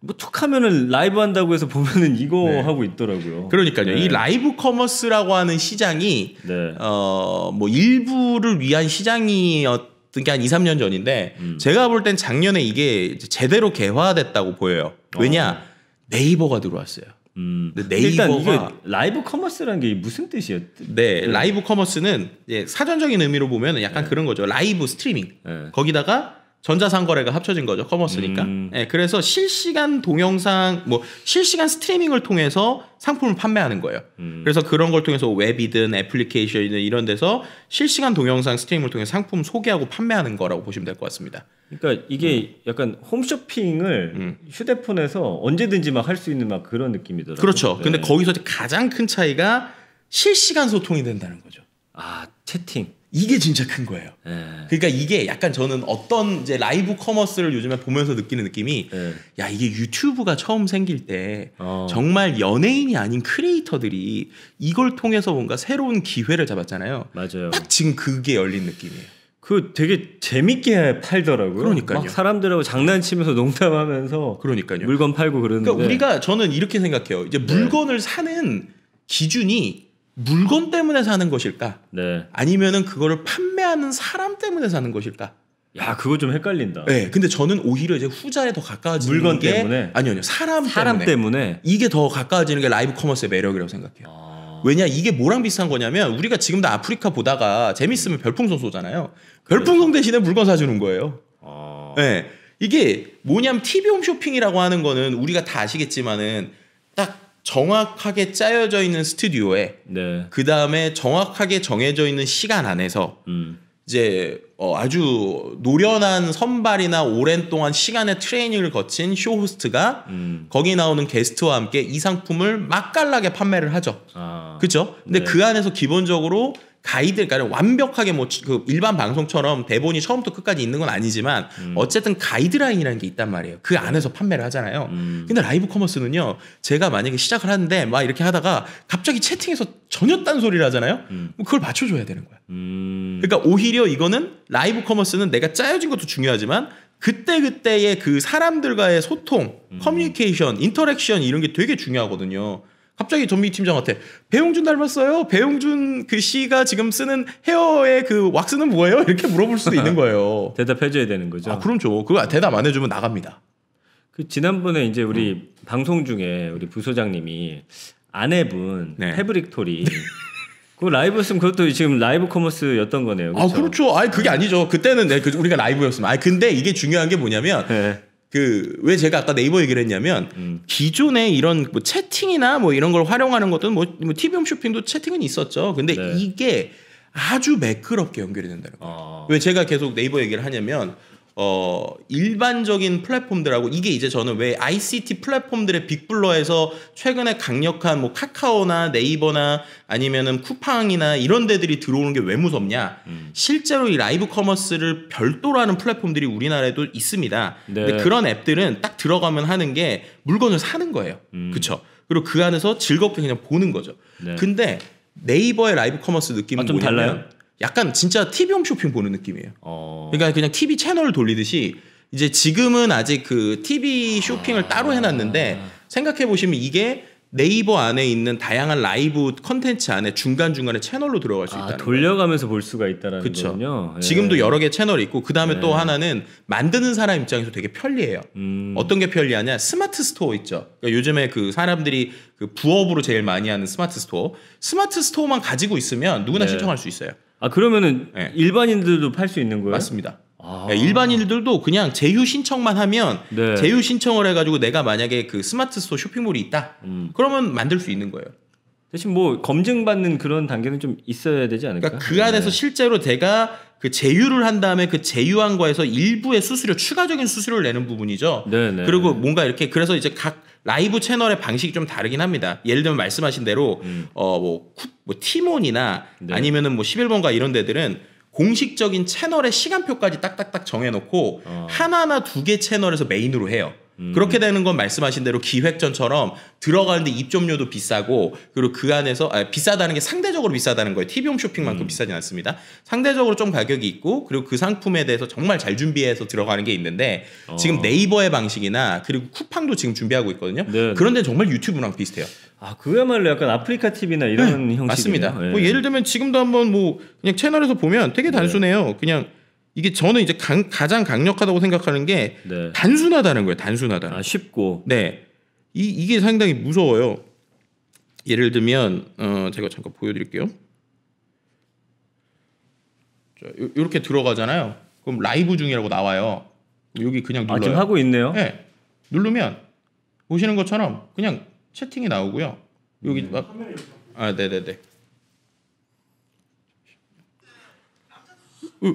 뭐툭 하면은 라이브 한다고 해서 보면은 이거 네. 하고 있더라고요. 그러니까요. 네. 이 라이브 커머스라고 하는 시장이 네. 어뭐 일부를 위한 시장이었던 게 한 2, 3년 전인데 음. 제가 볼 땐 작년에 이게 제대로 개화됐다고 보여요. 왜냐? 어. 네이버가 들어왔어요. 음, 근데 일단 이게 라이브 커머스라는 게 무슨 뜻이에요 네, 그 라이브 커머스는 예, 사전적인 의미로 보면 약간 네. 그런 거죠. 라이브 스트리밍. 네. 거기다가 전자상거래가 합쳐진 거죠. 커머스니까. 음. 네, 그래서 실시간 동영상, 뭐 실시간 스트리밍을 통해서 상품을 판매하는 거예요. 음. 그래서 그런 걸 통해서 웹이든 애플리케이션이든 이런 데서 실시간 동영상 스트리밍을 통해 상품 소개하고 판매하는 거라고 보시면 될 것 같습니다. 그러니까 이게 음. 약간 홈쇼핑을 음. 휴대폰에서 언제든지 막 할 수 있는 막 그런 느낌이더라고요. 그렇죠. 네. 근데 거기서 가장 큰 차이가 실시간 소통이 된다는 거죠. 아 채팅. 이게 진짜 큰 거예요. 네. 그러니까 이게 약간 저는 어떤 이제 라이브 커머스를 요즘에 보면서 느끼는 느낌이 네. 야 이게 유튜브가 처음 생길 때 어. 정말 연예인이 아닌 크리에이터들이 이걸 통해서 뭔가 새로운 기회를 잡았잖아요. 맞아요. 딱 지금 그게 열린 느낌이에요. 그 되게 재밌게 팔더라고요. 그러니까요. 사람들하고 장난치면서 농담하면서 그러니까요. 물건 팔고 그러는데 그러니까 우리가 저는 이렇게 생각해요. 이제 네. 물건을 네. 사는 기준이 물건 때문에 사는 것일까? 네. 아니면은 그거를 판매하는 사람 때문에 사는 것일까? 야, 그거 좀 헷갈린다. 네, 근데 저는 오히려 이제 후자에 더 가까워지는 물건 게 때문에 아니요, 아니요. 사람, 사람 때문에. 때문에. 이게 더 가까워지는 게 라이브 커머스의 매력이라고 생각해요. 아... 왜냐 이게 뭐랑 비슷한 거냐면 우리가 지금도 아프리카 보다가 재밌으면 별풍선 쏘잖아요. 별풍선 그렇죠. 대신에 물건 사주는 거예요. 아... 네, 이게 뭐냐면 TV 홈쇼핑이라고 하는 거는 우리가 다 아시겠지만은 정확하게 짜여져 있는 스튜디오에 네. 그 다음에 정확하게 정해져 있는 시간 안에서 음. 이제 어 아주 노련한 선발이나 오랜 동안 시간의 트레이닝을 거친 쇼 호스트가 음. 거기 나오는 게스트와 함께 이 상품을 맛깔나게 판매를 하죠. 아. 그렇죠? 근데 네. 그 안에서 기본적으로 가이드, 그러니까 완벽하게 뭐그 일반 방송처럼 대본이 처음부터 끝까지 있는 건 아니지만 음. 어쨌든 가이드라인이라는 게 있단 말이에요. 그 네. 안에서 판매를 하잖아요. 음. 근데 라이브 커머스는요, 제가 만약에 시작을 하는데 막 이렇게 하다가 갑자기 채팅에서 전혀 딴 소리를 하잖아요. 음. 그걸 맞춰줘야 되는 거야. 음. 그러니까 오히려 이거는 라이브 커머스는 내가 짜여진 것도 중요하지만 그때그때의 그 사람들과의 소통, 음. 커뮤니케이션, 인터랙션 이런 게 되게 중요하거든요. 갑자기 전미 팀장한테 배용준 닮았어요. 배용준 그 씨가 지금 쓰는 헤어의 그 왁스는 뭐예요? 이렇게 물어볼 수도 있는 거예요. *laughs* 대답해줘야 되는 거죠. 아, 그럼죠. 그거 대답 안 해주면 나갑니다. 그 지난번에 이제 우리 음. 방송 중에 우리 부소장님이 아내분 네. 패브릭토리 그 라이브였으면 그것도 지금 라이브 커머스였던 거네요. 그렇아 그렇죠. 아 그게 아니죠. 그때는 그 우리가 라이브였으면. 아 근데 이게 중요한 게 뭐냐면 네. 그왜 제가 아까 네이버 얘기를 했냐면 음. 기존에 이런 뭐 채팅이나 뭐 이런 걸 활용하는 것도 뭐, 뭐 TV홈 쇼핑도 채팅은 있었죠. 근데 네. 이게 아주 매끄럽게 연결이 된다는 거예요. 아. 왜 제가 계속 네이버 얘기를 하냐면 어, 일반적인 플랫폼들하고 이게 이제 저는 왜 ICT 플랫폼들의 빅블러에서 최근에 강력한 뭐 카카오나 네이버나 아니면은 쿠팡이나 이런 데들이 들어오는 게 왜 무섭냐? 음. 실제로 이 라이브 커머스를 별도로 하는 플랫폼들이 우리나라에도 있습니다. 네. 근데 그런 앱들은 딱 들어가면 하는 게 물건을 사는 거예요. 음. 그렇죠. 그리고 그 안에서 즐겁게 그냥 보는 거죠. 네. 근데 네이버의 라이브 커머스 느낌은 아, 좀 뭐냐면 달라요? 약간 진짜 TV홈 쇼핑 보는 느낌이에요. 어... 그러니까 그냥 TV 채널 을 돌리듯이 이제 지금은 아직 그 TV 쇼핑을 아... 따로 해놨는데 생각해 보시면 이게 네이버 안에 있는 다양한 라이브 컨텐츠 안에 중간 중간에 채널로 들어갈 수 아, 있다. 돌려가면서 거예요. 볼 수가 있다라는 그쵸. 거군요. 예. 지금도 여러 개 채널이 있고 그 다음에 예. 또 네. 하나는 만드는 사람 입장에서 되게 편리해요. 음. 어떤 게 편리하냐? 스마트 스토어 있죠. 그러니까 요즘에 그 사람들이 그 부업으로 제일 많이 하는 스마트 스토어. 스마트 스토어만 가지고 있으면 누구나 예. 신청할 수 있어요. 아 그러면은 네. 일반인들도 팔 수 있는 거예요? 맞습니다. 아. 예, 일반인들도 그냥 제휴 신청만 하면 네. 제휴 신청을 해가지고 내가 만약에 그 스마트 스토어 쇼핑몰이 있다 음. 그러면 만들 수 있는 거예요. 대신 뭐 검증받는 그런 단계는 좀 있어야 되지 않을까? 그러니까 그 안에서 네. 실제로 내가 그 제휴를 한 다음에 그 제휴한 거에서 일부의 수수료 추가적인 수수료를 내는 부분이죠. 네네. 네. 그리고 뭔가 이렇게 그래서 이제 각 라이브 채널의 방식이 좀 다르긴 합니다. 예를 들면 말씀하신 대로 음. 어뭐 뭐 티몬이나 뭐 네. 아니면은 뭐 11번가 이런 데들은 공식적인 채널의 시간표까지 딱딱딱 정해놓고 어. 하나나 두 개 채널에서 메인으로 해요. 음. 그렇게 되는 건 말씀하신 대로 기획전처럼 들어가는데 입점료도 비싸고 그리고 그 안에서 아, 비싸다는 게 상대적으로 비싸다는 거예요. t v 용 쇼핑만큼 음. 비싸진 않습니다. 상대적으로 좀 가격이 있고 그리고 그 상품에 대해서 정말 잘 준비해서 들어가는 게 있는데 어. 지금 네이버의 방식이나 그리고 쿠팡도 지금 준비하고 있거든요. 네, 네. 그런데 정말 유튜브랑 비슷해요. 아 그야말로 약간 아프리카 TV나 이런 네, 형식이 맞습니다. 예. 뭐 예를 들면 지금도 한번 뭐 그냥 채널에서 보면 되게 네. 단순해요. 그냥 이게 저는 이제 강, 가장 강력하다고 생각하는 게 네. 단순하다는 거예요. 단순하다. 아, 쉽고. 네. 이, 이게 상당히 무서워요. 예를 들면 어, 제가 잠깐 보여드릴게요. 자, 요, 이렇게 들어가잖아요. 그럼 라이브 중이라고 나와요. 여기 그냥 눌러요. 아, 지금 하고 있네요. 네. 누르면 보시는 것처럼 그냥 채팅이 나오고요. 여기 네. 막 아, 네, 네, 네.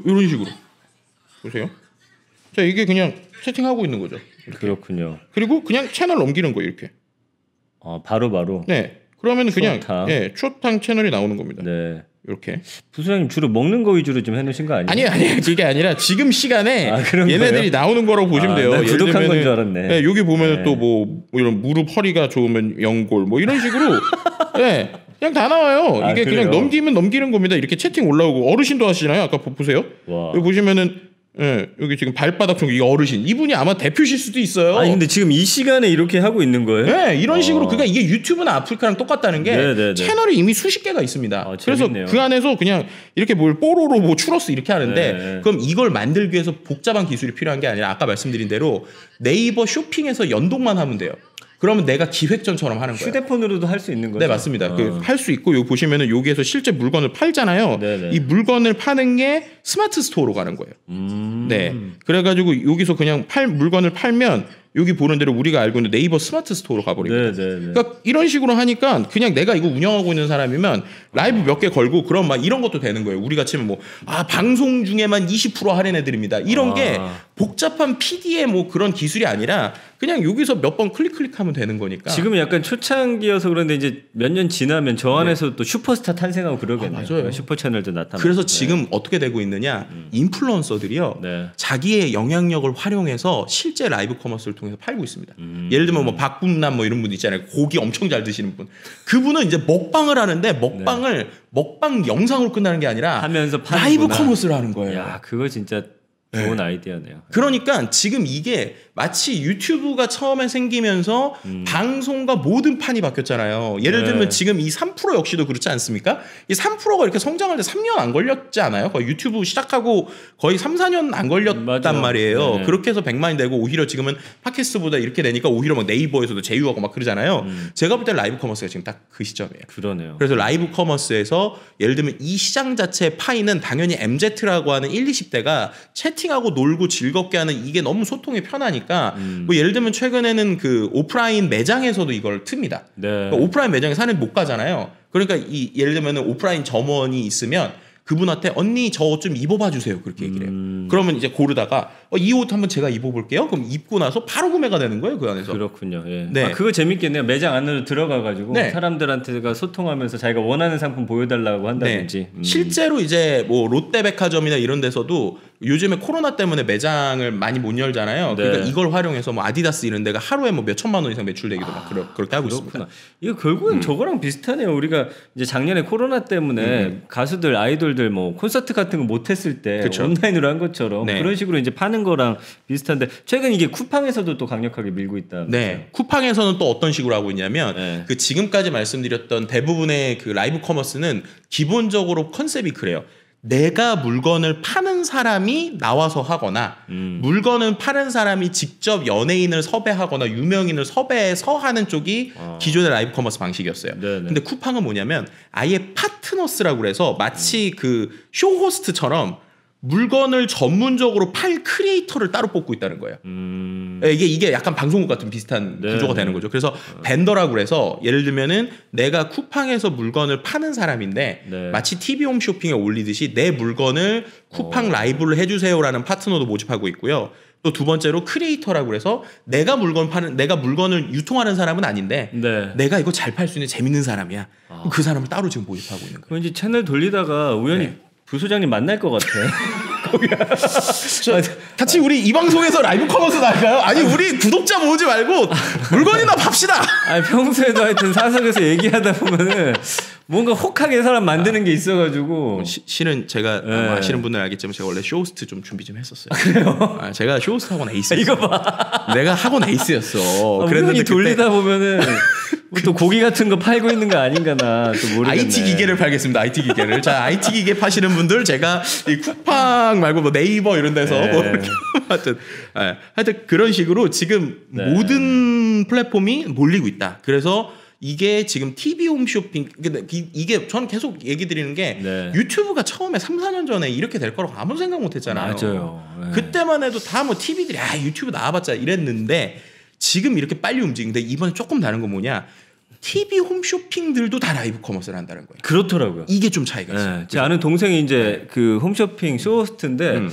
이런 식으로. 보세요. 자 이게 그냥 채팅하고 있는 거죠. 이렇게. 그렇군요. 그리고 그냥 채널 넘기는 거 이렇게. 아 어, 바로 바로. 네. 그러면 그냥 예 추어탕 채널이 나오는 겁니다. 네. 이렇게 부소장님 주로 먹는 거 위주로 좀 해놓으신 거 아니에요? 아니아니 그게 아니라 지금 시간에 아, 얘네들이 나오는 거라고 보시면 아, 돼요. 구독한 건 줄 알았네. 예, 네, 여기 보면 네. 또뭐 뭐 이런 무릎 허리가 좋으면 연골 뭐 이런 식으로 네, *laughs* 그냥 다 나와요. 아, 이게 그래요? 그냥 넘기면 넘기는 겁니다. 이렇게 채팅 올라오고 어르신도 하시잖요 아까 보세요. 와. 여기 보시면은 예, 여기 지금 발바닥 쪽이 어르신 이분이 아마 대표실 수도 있어요. 아니 근데 지금 이 시간에 이렇게 하고 있는 거예요? 네, 이런 어. 식으로 아. 그러니까 이게 유튜브나 아프리카랑 똑같다는 게 네네네. 네, 네. 채널이 이미 수십 개가 있습니다. 아, 그래서 그 안에서 그냥 이렇게 뭘 뽀로로 뭐 추러스 이렇게 하는데 네, 네. 그럼 이걸 만들기 위해서 복잡한 기술이 필요한 게 아니라 아까 말씀드린 대로 네이버 쇼핑에서 연동만 하면 돼요. 그러면 내가 기획전처럼 하는 거예요. 휴대폰으로도 할 수 있는 거죠. 네, 맞습니다. 아. 그 어. 할수 있고 요 보시면은 여기에서 실제 물건을 팔잖아요. 네네. 이 물건을 파는 게 스마트 스토어로 가는 거예요. 음. 네. 그래 가지고 여기서 그냥 팔 물건을 팔면 여기 보는 대로 우리가 알고 있는 네이버 스마트 스토어로 가버립니다. 네네네. 네. 그러니까 이런 식으로 하니까 그냥 내가 이거 운영하고 있는 사람이면 라이브 몇 개 걸고 그런막 이런 것도 되는 거예요. 우리가 치면 뭐아 방송 중에만 20% 할인해드립니다. 이런 아. 게 복잡한 PD의 뭐 그런 기술이 아니라 그냥 여기서 몇 번 클릭 클릭하면 되는 거니까. 지금은 약간 초창기여서 그런데 이제 몇 년 지나면 저 네. 안에서 네. 또 슈퍼스타 탄생하고 그러겠네요. 아, 맞아요. 슈퍼 채널도 나타나. 그래서 네. 지금 어떻게 되고 있느냐? 음. 인플루언서들이요. 네. 자기의 영향력을 활용해서 실제 라이브 커머스를 통해서 팔고 있습니다. 음. 예를 들면 뭐 박국남 뭐 이런 분 있잖아요. 고기 엄청 잘 드시는 분. 그분은 이제 먹방을 하는데 먹방을 네. 먹방 영상으로 끝나는 게 아니라 하면서 파는구나. 라이브 커머스를 하는 거예요. 야, 그거 진짜 네. 좋은 네. 아이디어네요. 그러니까 지금 이게 마치 유튜브가 처음에 생기면서 음. 방송과 모든 판이 바뀌었잖아요. 예를 네. 들면 지금 이 3% 역시도 그렇지 않습니까? 이 3%가 이렇게 성장할 때 3년 안 걸렸지 않아요? 거의 유튜브 시작하고 거의 3, 4년 안 걸렸단 음, 맞아. 말이에요. 네, 네 그렇게 해서 100만이 되고 오히려 지금은 팟캐스트보다 이렇게 되니까 오히려 막 네이버에서도 제휴하고 막 그러잖아요. 음. 제가 볼 때 라이브 커머스가 지금 딱 그 시점이에요. 그러네요. 그래서 라이브 커머스에서 예를 들면 이 시장 자체의 파이는 당연히 MZ라고 하는 1, 20대가 채 채팅하고 놀고 즐겁게 하는 이게 너무 소통이 편하니까 음. 뭐 예를 들면 최근에는 그 오프라인 매장에서도 이걸 틉니다. 네. 그러니까 오프라인 매장에 사람못 가잖아요. 그러니까 이 예를 들면 오프라인 점원이 있으면 그분한테 언니 저 옷 좀 입어봐 주세요 그렇게 얘기를 해요. 음. 그러면 이제 고르다가 어, 이옷 한번 제가 입어볼게요. 그럼 입고 나서 바로 구매가 되는 거예요 그 안에서. 그렇군요. 예. 네. 아, 그거 재밌겠네요. 매장 안으로 들어가가지고 네. 사람들한테가 소통하면서 자기가 원하는 상품 보여달라고 한다든지. 네. 음. 실제로 이제 뭐 롯데백화점이나 이런 데서도 요즘에 코로나 때문에 매장을 많이 못 열잖아요. 네. 그러니까 이걸 활용해서 뭐 아디다스 이런 데가 하루에 뭐 몇천만 원 이상 매출 내기도 아, 막 그러, 그렇게 하고 그렇구나. 있습니다. 이거 결국은 음. 저거랑 비슷하네요. 우리가 이제 작년에 코로나 때문에 음. 음. 가수들 아이돌들 뭐 콘서트 같은 거 못 했을 때 그쵸. 온라인으로 한 것처럼 네. 그런 식으로 이제 파는 거랑 비슷한데 최근 이게 쿠팡에서도 또 강력하게 밀고 있다. 네. 쿠팡에서는 또 어떤 식으로 하고 있냐면 네. 그 지금까지 말씀드렸던 대부분의 그 라이브 커머스는 기본적으로 컨셉이 그래요. 내가 물건을 파는 사람이 나와서 하거나 음. 물건을 파는 사람이 직접 연예인을 섭외하거나 유명인을 섭외해서 하는 쪽이 아. 기존의 라이브 커머스 방식이었어요. 네네. 네. 근데 쿠팡은 뭐냐면 아예 파트너스라고 그래서 마치 음. 그 그쇼 호스트처럼 물건을 전문적으로 팔 크리에이터를 따로 뽑고 있다는 거예요. 음... 예, 이게 이게 약간 방송국 같은 비슷한 네. 구조가 되는 거죠. 그래서 어. 벤더라고 그래서 예를 들면은 내가 쿠팡에서 물건을 파는 사람인데 네. 마치 TV 홈쇼핑에 올리듯이 내 물건을 쿠팡 어... 라이브를 해주세요라는 파트너도 모집하고 있고요. 또 두 번째로 크리에이터라고 해서 내가 물건 파는 내가 물건을 유통하는 사람은 아닌데 네. 내가 이거 잘 팔 수 있는 재밌는 사람이야. 아... 그 사람을 따로 지금 모집하고 있는 거예요. 그럼 이제 채널 돌리다가 우연히 네. 부소장님 만날 것 같아. 거기야. 같이 우리 이 방송에서 라이브 커머스 나갈까요? 아니 우리 구독자 모으지 말고 물건이나 팝시다. 아니 평소에도 하여튼 사석에서 얘기하다 보면은 뭔가 혹하게 사람 만드는 게 있어가지고 시, 실은 제가 네. 뭐 아시는 분들 알겠지만 제가 원래 쇼호스트 좀 준비 좀 했었어요. 아, 그래요? 아, 제가 쇼호스트 학원 에이스. 이거 봐. 내가 학원 에이스였어. 아, 그랬는데 돌리다 보면은 뭐 또 고기 같은 거 팔고 있는 거 아닌가 나또 모르겠네. IT 기계를 팔겠습니다. IT 기계를. 자 IT 기계 파시는 분들 제가 이 쿠팡 팟빵 말고 뭐 네이버 이런 데서 네. 뭐 이렇게 *laughs* 하여튼 네. 하여튼 그런 식으로 지금 네. 모든 플랫폼이 몰리고 있다. 그래서 이게 지금 TV 홈쇼핑 이게 저는 계속 얘기 드리는 게 네. 유튜브가 처음에 3, 4년 전에 이렇게 될 거라고 아무 생각 못 했잖아요. 맞아요. 네. 그때만 해도 다 뭐 TV들이 아 유튜브 나와봤자 이랬는데 지금 이렇게 빨리 움직이는데 이번에 조금 다른 건 뭐냐 TV 홈쇼핑들도 다 라이브 커머스를 한다는 거예요. 그렇더라고요. 이게 좀 차이가 네. 있어요. 제 아는 동생이 이제 네. 그 홈쇼핑 쇼호스트인데 음.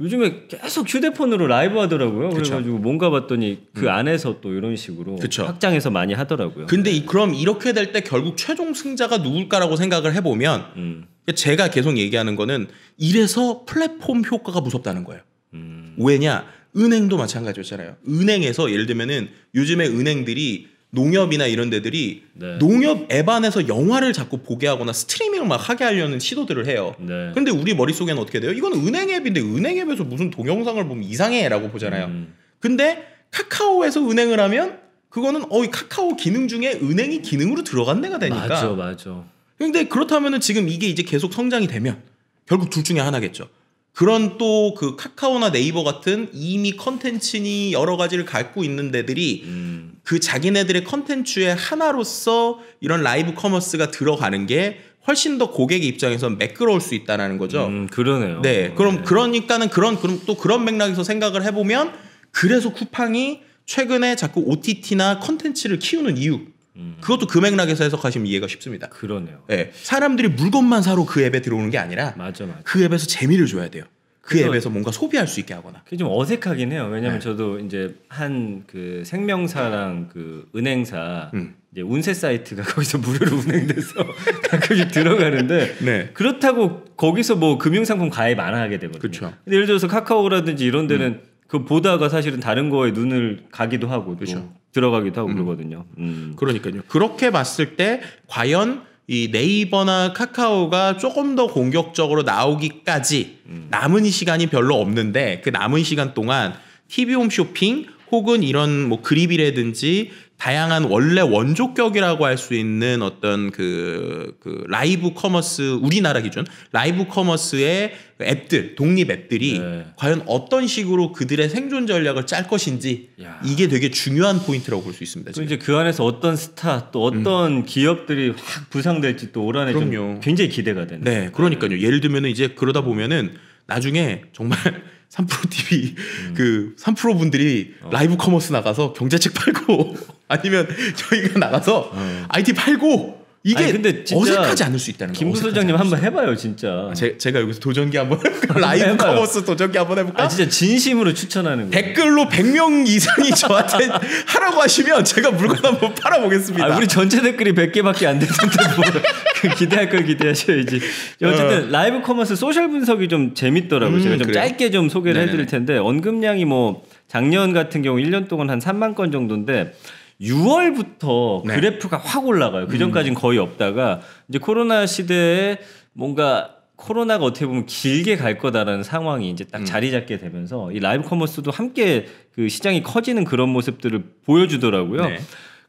요즘에 계속 휴대폰으로 라이브 하더라고요. 그쵸. 그래가지고 뭔가 봤더니 그 음. 안에서 또 이런 식으로 그쵸. 확장해서 많이 하더라고요. 근데 이, 네. 그럼 이렇게 될 때 결국 최종 승자가 누굴까라고 생각을 해보면 음. 그러니까 제가 계속 얘기하는 거는 이래서 플랫폼 효과가 무섭다는 거예요. 음. 왜냐? 은행도 마찬가지였잖아요. 은행에서 예를 들면은 요즘에 은행들이 농협이나 이런 데들이 네. 농협 앱 안에서 영화를 자꾸 보게 하거나 스트리밍을 막 하게 하려는 시도들을 해요. 네. 근데 우리 머릿속에는 어떻게 돼요? 이건 은행 앱인데 은행 앱에서 무슨 동영상을 보면 이상해라고 보잖아요. 음. 근데 카카오에서 은행을 하면 그거는 어이 카카오 기능 중에 은행이 기능으로 들어간데가 되니까. 맞아, 맞아. 근데 그렇다면은 지금 이게 이제 계속 성장이 되면 결국 둘 중에 하나겠죠. 그런 또 그 카카오나 네이버 같은 이미 컨텐츠니 여러 가지를 갖고 있는 데들이 음. 그 자기네들의 컨텐츠의 하나로서 이런 라이브 커머스가 들어가는 게 훨씬 더 고객의 입장에선 매끄러울 수 있다라는 거죠. 음, 그러네요. 네. 그럼 네. 그러니까는 그런 그럼 또 그런 맥락에서 생각을 해 보면 그래서 쿠팡이 최근에 자꾸 OTT나 컨텐츠를 키우는 이유 음. 그것도 금액락에서 그 해석하시면 이해가 쉽습니다. 그러네요. 예. 사람들이 물건만 사러 그 앱에 들어오는 게 아니라 맞아, 맞아. 그 앱에서 재미를 줘야 돼요. 그 앱에서 뭔가 소비할 수 있게 하거나. 그게 좀 어색하긴 해요. 왜냐면 네. 저도 이제 한 그 생명사랑 그 은행사 음. 이제 운세 사이트가 *laughs* 거기서 무료로 운행돼서 *laughs* 가끔씩 들어가는데 네. 그렇다고 거기서 뭐 금융상품 가입 안 하게 되거든요. 그쵸. 근데 예를 들어서 카카오라든지 이런 데는 음. 그 보다가 사실은 다른 거에 눈을 가기도 하고 그렇죠. 들어가기도 하고 음. 그러거든요. 음. 그러니까요. 그렇게 봤을 때 과연 이 네이버나 카카오가 조금 더 공격적으로 나오기까지 음. 남은 시간이 별로 없는데 그 남은 시간 동안 TV 홈쇼핑 혹은 이런 뭐 그립이라든지 다양한 원래 원조격이라고 할 수 있는 어떤 그, 그 라이브 커머스 우리나라 기준 라이브 커머스의 그 앱들 독립 앱들이 네. 과연 어떤 식으로 그들의 생존 전략을 짤 것인지 야. 이게 되게 중요한 포인트라고 볼 수 있습니다. 그 지금. 이제 그 안에서 어떤 스타 또 음. 어떤 음. 기업들이 확 부상될지 또올 한해 좀 굉장히 기대가 되는. 네, 그러니까요. 예를 들면 이제 그러다 보면은 나중에 정말 *laughs* 삼프로 TV 음. 그 삼프로 분들이 어. 라이브 커머스 나가서 경제책 팔고 *laughs* 아니면 *laughs* 저희가 나가서 네. IT 팔고 이게 아니, 근데 어색하지 않을 수 있다는 거예김 부소장님 한번 해봐요 진짜. 제, 제가 여기서 도전기 한번 라이브 해봐요. 커머스 도전기 한번 해볼까? 아 진짜 진심으로 추천하는 거 댓글로 100명 이상이 저한테 *laughs* 하라고 하시면 제가 물건 한번 팔아보겠습니다. 아, 우리 전체 댓글이 100개밖에 안 되는데 뭐 *laughs* 그 기대할 걸 기대하셔야지. 어쨌든 어. 라이브 커머스 소셜 분석이 좀 재밌더라고요. 음, 제가 좀 그래요? 짧게 좀 소개를 네네. 해드릴 텐데 언급량이 뭐 작년 같은 경우 1년 동안 한 3만 건 정도인데 6월부터 그래프가 확 올라가요. 그 전까지는 음. 거의 없다가 이제 코로나 시대에 뭔가 코로나가 어떻게 보면 길게 갈 거다라는 상황이 이제 딱 음. 자리 잡게 되면서 이 라이브 커머스도 함께 그 시장이 커지는 그런 모습들을 보여주더라고요. 네.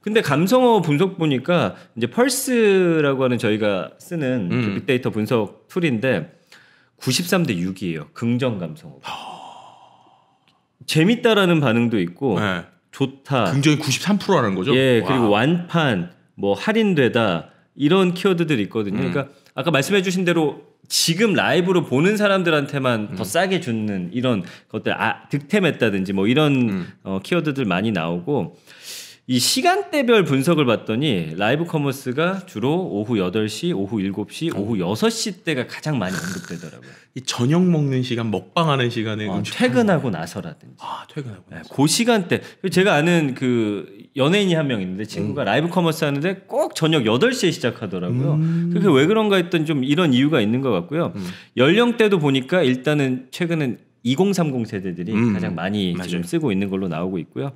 근데 감성어 분석 보니까 이제 펄스라고 하는 저희가 쓰는 그 음. 그 빅데이터 분석 툴인데 93대 6이에요. 긍정 감성어. 재밌다라는 반응도 있고 네. 좋다. 긍정이 93%라는 거죠? 예, 와. 그리고 완판, 뭐 할인되다 이런 키워드들이 있거든요. 음. 그러니까 아까 말씀해 주신 대로 지금 라이브로 보는 사람들한테만 음. 더 싸게 주는 이런 것들 아, 득템했다든지 뭐 이런 음. 어, 키워드들 많이 나오고 이 시간대별 분석을 봤더니 라이브 커머스가 주로 오후 8시, 오후 7시, 오후 6시 때가 가장 많이 언급되더라고요. 이 저녁 먹는 시간, 먹방하는 시간에 아, 퇴근하고 나서라든지. 아, 퇴근하고. 네, 나서. 그 시간대. 제가 아는 그 연예인이 한 명 있는데 친구가 음. 라이브 커머스 하는데 꼭 저녁 8시에 시작하더라고요. 음. 그게 왜 그런가 했던 좀 이런 이유가 있는 것 같고요. 음. 연령대도 보니까 일단은 최근엔 2030 세대들이 음. 가장 많이 맞아요. 지금 쓰고 있는 걸로 나오고 있고요.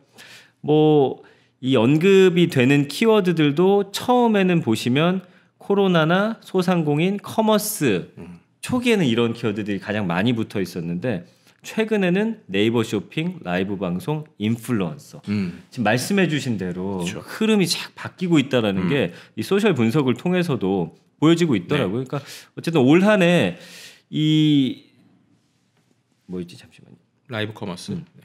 뭐이 언급이 되는 키워드들도 처음에는 보시면 코로나나 소상공인, 커머스 음. 초기에는 이런 키워드들이 가장 많이 붙어 있었는데 최근에는 네이버 쇼핑, 라이브 방송, 인플루언서. 음. 지금 말씀해주신 대로 그렇죠. 흐름이 쫙 바뀌고 있다라는 음. 게이 소셜 분석을 통해서도 보여지고 네. 있더라고요. 네. 그러니까 어쨌든 올 한 해 이 뭐였지 잠시만요. 라이브 커머스. 음. 네.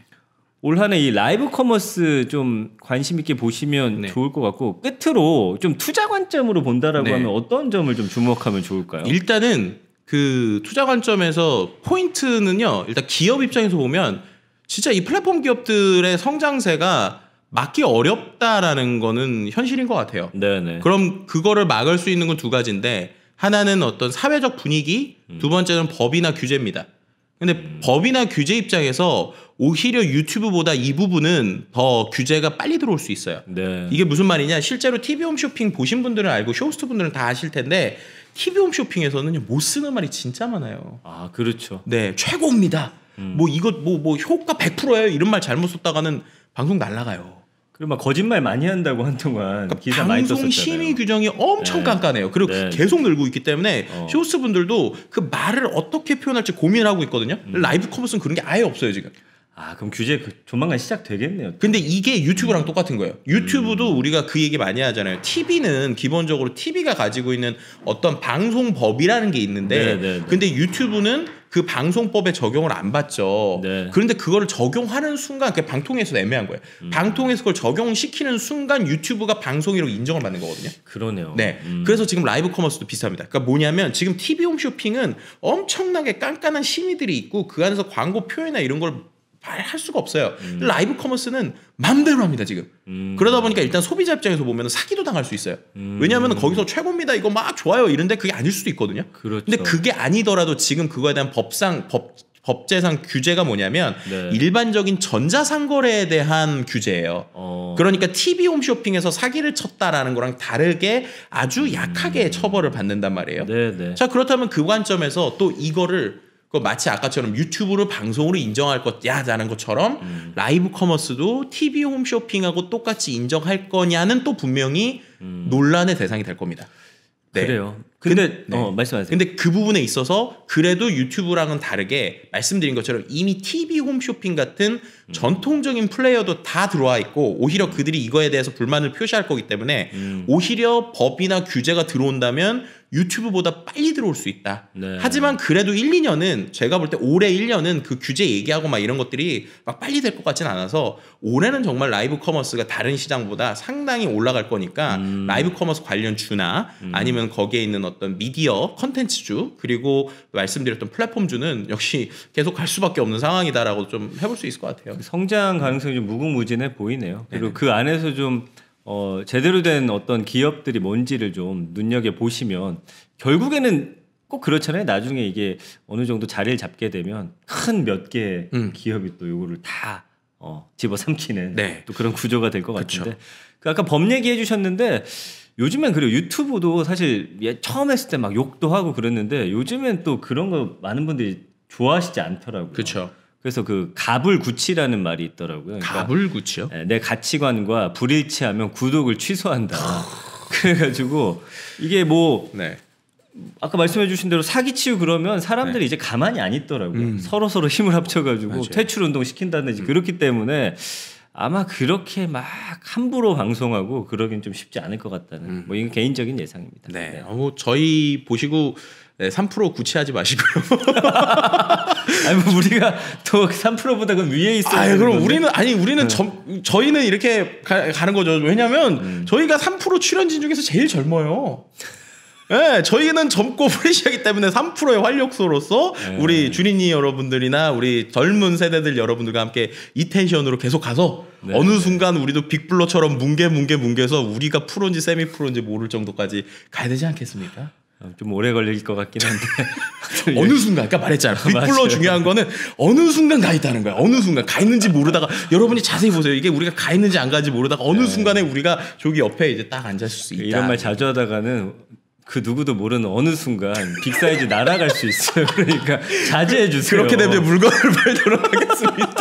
올 한해 이 라이브 커머스 좀 관심 있게 보시면 네. 좋을 것 같고 끝으로 좀 투자 관점으로 본다라고 네. 하면 어떤 점을 좀 주목하면 좋을까요? 일단은 그 투자 관점에서 포인트는요. 일단 기업 입장에서 보면 진짜 이 플랫폼 기업들의 성장세가 막기 어렵다라는 거는 현실인 것 같아요. 네네. 네. 그럼 그거를 막을 수 있는 건 두 가지인데 하나는 어떤 사회적 분위기, 두 번째는 법이나 규제입니다. 근데 음. 법이나 규제 입장에서 오히려 유튜브보다 이 부분은 더 규제가 빨리 들어올 수 있어요. 네. 이게 무슨 말이냐? 실제로 TV 홈쇼핑 보신 분들은 알고 쇼호스트 분들은 다 아실 텐데 TV 홈쇼핑에서는 못 쓰는 말이 진짜 많아요. 아 그렇죠. 네 최고입니다. 음. 뭐 이거 뭐뭐 효과 100%예요. 이런 말 잘못 썼다가는 방송 날라가요. 그리고 막 거짓말 많이 한다고 한동안 그러니까 기사 많이 썼잖아요 방송 심의 규정이 엄청 네. 깐깐해요. 그리고 네. 계속 늘고 있기 때문에 어. 쇼스 분들도 그 말을 어떻게 표현할지 고민을 하고 있거든요. 음. 라이브 커머스는 그런 게 아예 없어요 지금. 아 그럼 규제 그 조만간 시작되겠네요. 근데 이게 유튜브랑 음. 똑같은 거예요. 유튜브도 음. 우리가 그 얘기 많이 하잖아요. TV는 기본적으로 TV가 가지고 있는 어떤 방송법이라는 게 있는데 네네네. 네, 네. 근데 유튜브는 그 방송법에 적용을 안 받죠. 네. 그런데 그거를 적용하는 순간 그방통에서 애매한 거예요. 음. 방통에서 그걸 적용시키는 순간 유튜브가 방송이라고 인정을 받는 거거든요. 그러네요. 네. 음. 그래서 지금 라이브 커머스도 비슷합니다. 그러니까 뭐냐면 지금 TV 홈쇼핑은 엄청나게 깐깐한 심의들이 있고 그 안에서 광고 표현이나 이런 걸할 수가 없어요. 음. 라이브 커머스는 마음대로 합니다 지금. 음. 그러다 보니까 일단 소비자 입장에서 보면 사기도 당할 수 있어요. 음. 왜냐하면 거기서 최고입니다 이거 막 좋아요 이런데 그게 아닐 수도 있거든요. 그렇죠. 근데 그게 아니더라도 지금 그거에 대한 법상 법 법제상 규제가 뭐냐면 네. 일반적인 전자상거래에 대한 규제예요. 어. 그러니까 TV 홈쇼핑에서 사기를 쳤다라는 거랑 다르게 아주 약하게 음. 처벌을 받는단 말이에요. 네네. 네. 자 그렇다면 그 관점에서 또 이거를 그 마치 아까처럼 유튜브를 방송으로 인정할 것야라는 것처럼 음. 라이브 커머스도 TV 홈쇼핑하고 똑같이 인정할 거냐는 또 분명히 음. 논란의 대상이 될 겁니다. 네. 그래요. 근데, 근 어, 네. 어, 말씀하세요. 근데 그 부분에 있어서 그래도 유튜브랑은 다르게 말씀드린 것처럼 이미 TV 홈쇼핑 같은 음. 전통적인 플레이어도 다 들어와 있고 오히려 음. 그들이 이거에 대해서 불만을 표시할 거기 때문에 음. 오히려 법이나 규제가 들어온다면 유튜브보다 빨리 들어올 수 있다. 네. 하지만 그래도 1, 2년은 제가 볼 때 올해 1년은 그 규제 얘기하고 막 이런 것들이 막 빨리 될 것 같진 않아서 올해는 정말 라이브 커머스가 다른 시장보다 상당히 올라갈 거니까 음. 라이브 커머스 관련 주나 음. 아니면 거기에 있는 어떤 미디어 컨텐츠 주 그리고 말씀드렸던 플랫폼 주는 역시 계속 갈 수밖에 없는 상황이다라고 좀 해볼 수 있을 것 같아요. 성장 가능성이 좀 무궁무진해 보이네요. 그리고 네그 안에서 좀 어, 제대로 된 어떤 기업들이 뭔지를 좀 눈여겨 보시면 결국에는 꼭 그렇잖아요. 나중에 이게 어느 정도 자리를 잡게 되면 큰 몇 개의 음. 기업이 또 요거를 다 어, 집어삼키는 네. 또 그런 구조가 될 것 같은데 그 아까 법 얘기해 주셨는데 요즘엔 그래요. 유튜브도 사실 예, 처음 했을 때 막 욕도 하고 그랬는데 요즘엔 또 그런 거 많은 분들이 좋아하시지 않더라고요. 그렇죠. 그래서 그 가불구치라는 말이 있더라고요. 그러니까 가불구치요? 예, 내 가치관과 불일치하면 구독을 취소한다. *laughs* 그래가지고 이게 뭐 네. 아까 말씀해주신 대로 사기치고 그러면 사람들이 네. 이제 가만히 안 있더라고요. 음. 서로 서로 힘을 합쳐가지고 맞아요. 퇴출 운동 시킨다든지 음. 그렇기 때문에 아마 그렇게 막 함부로 방송하고 그러긴 좀 쉽지 않을 것 같다는 음. 뭐 이건 개인적인 예상입니다. 네. 네. 어, 뭐 저희 보시고 네, 3% 구체하지 마시고요. *laughs* 아니 뭐 우리가 또 3%보다 그 위에 있어. 아, 그럼 건데? 우리는 아니 우리는 네. 저, 저희는 이렇게 가, 는 거죠. 왜냐면 음. 저희가 3% 출연진 중에서 제일 젊어요. 네, 저희는 젊고 프레시하기 때문에 3%의 활력소로서 네. 우리 주린이 여러분들이나 우리 젊은 세대들 여러분들과 함께 이 텐션으로 계속 가서 네. 어느 순간 우리도 빅블러처럼 뭉게 뭉게 뭉개서 우리가 프로인지 세미 프로인지 모를 정도까지 가야 되지 않겠습니까? 어, 좀 오래 걸릴 것 같긴 한데 *laughs* 어느 순간 그러니까 말했잖아 빅플러 *laughs* 중요한 거는 어느 순간 가 있다는 거야 어느 순간 가 있는지 모르다가 여러분이 자세히 보세요 이게 우리가 가 있는지 안 가는지 모르다가 어느 네. 순간에 우리가 저기 옆에 이제 딱앉아있을수 그러니까 있다 이런 말 자주 하다가는 그 누구도 모르는 어느 순간 빅사이즈 날아갈 수 있어요 그러니까 자제해 주세요 그렇게 되면 물건을 *laughs* 팔도록 하겠습니다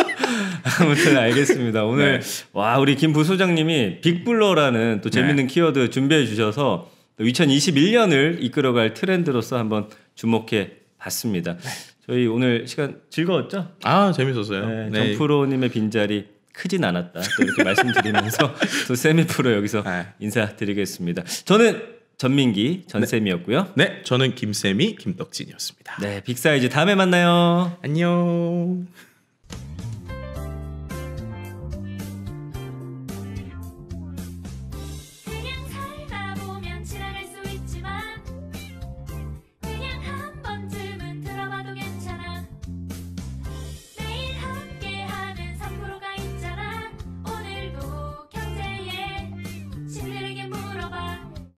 아무튼 알겠습니다 오늘 네. 와 우리 김 부소장님이 빅블러라는 또 재밌는 네. 키워드 준비해 주셔서 또 2021년을 이끌어갈 트렌드로서 한번 주목해 봤습니다. 네. 저희 오늘 시간 즐거웠죠? 아 재밌었어요. 네, 정프로님의 네. 빈자리 크진 않았다. 또 이렇게 *laughs* 말씀드리면서 또 세미프로 여기서 아. 인사드리겠습니다. 저는 전민기 전쌤이었고요. 네. 네, 저는 김쌤이 김덕진이었습니다. 네, 빅사이즈 다음에 만나요. 안녕.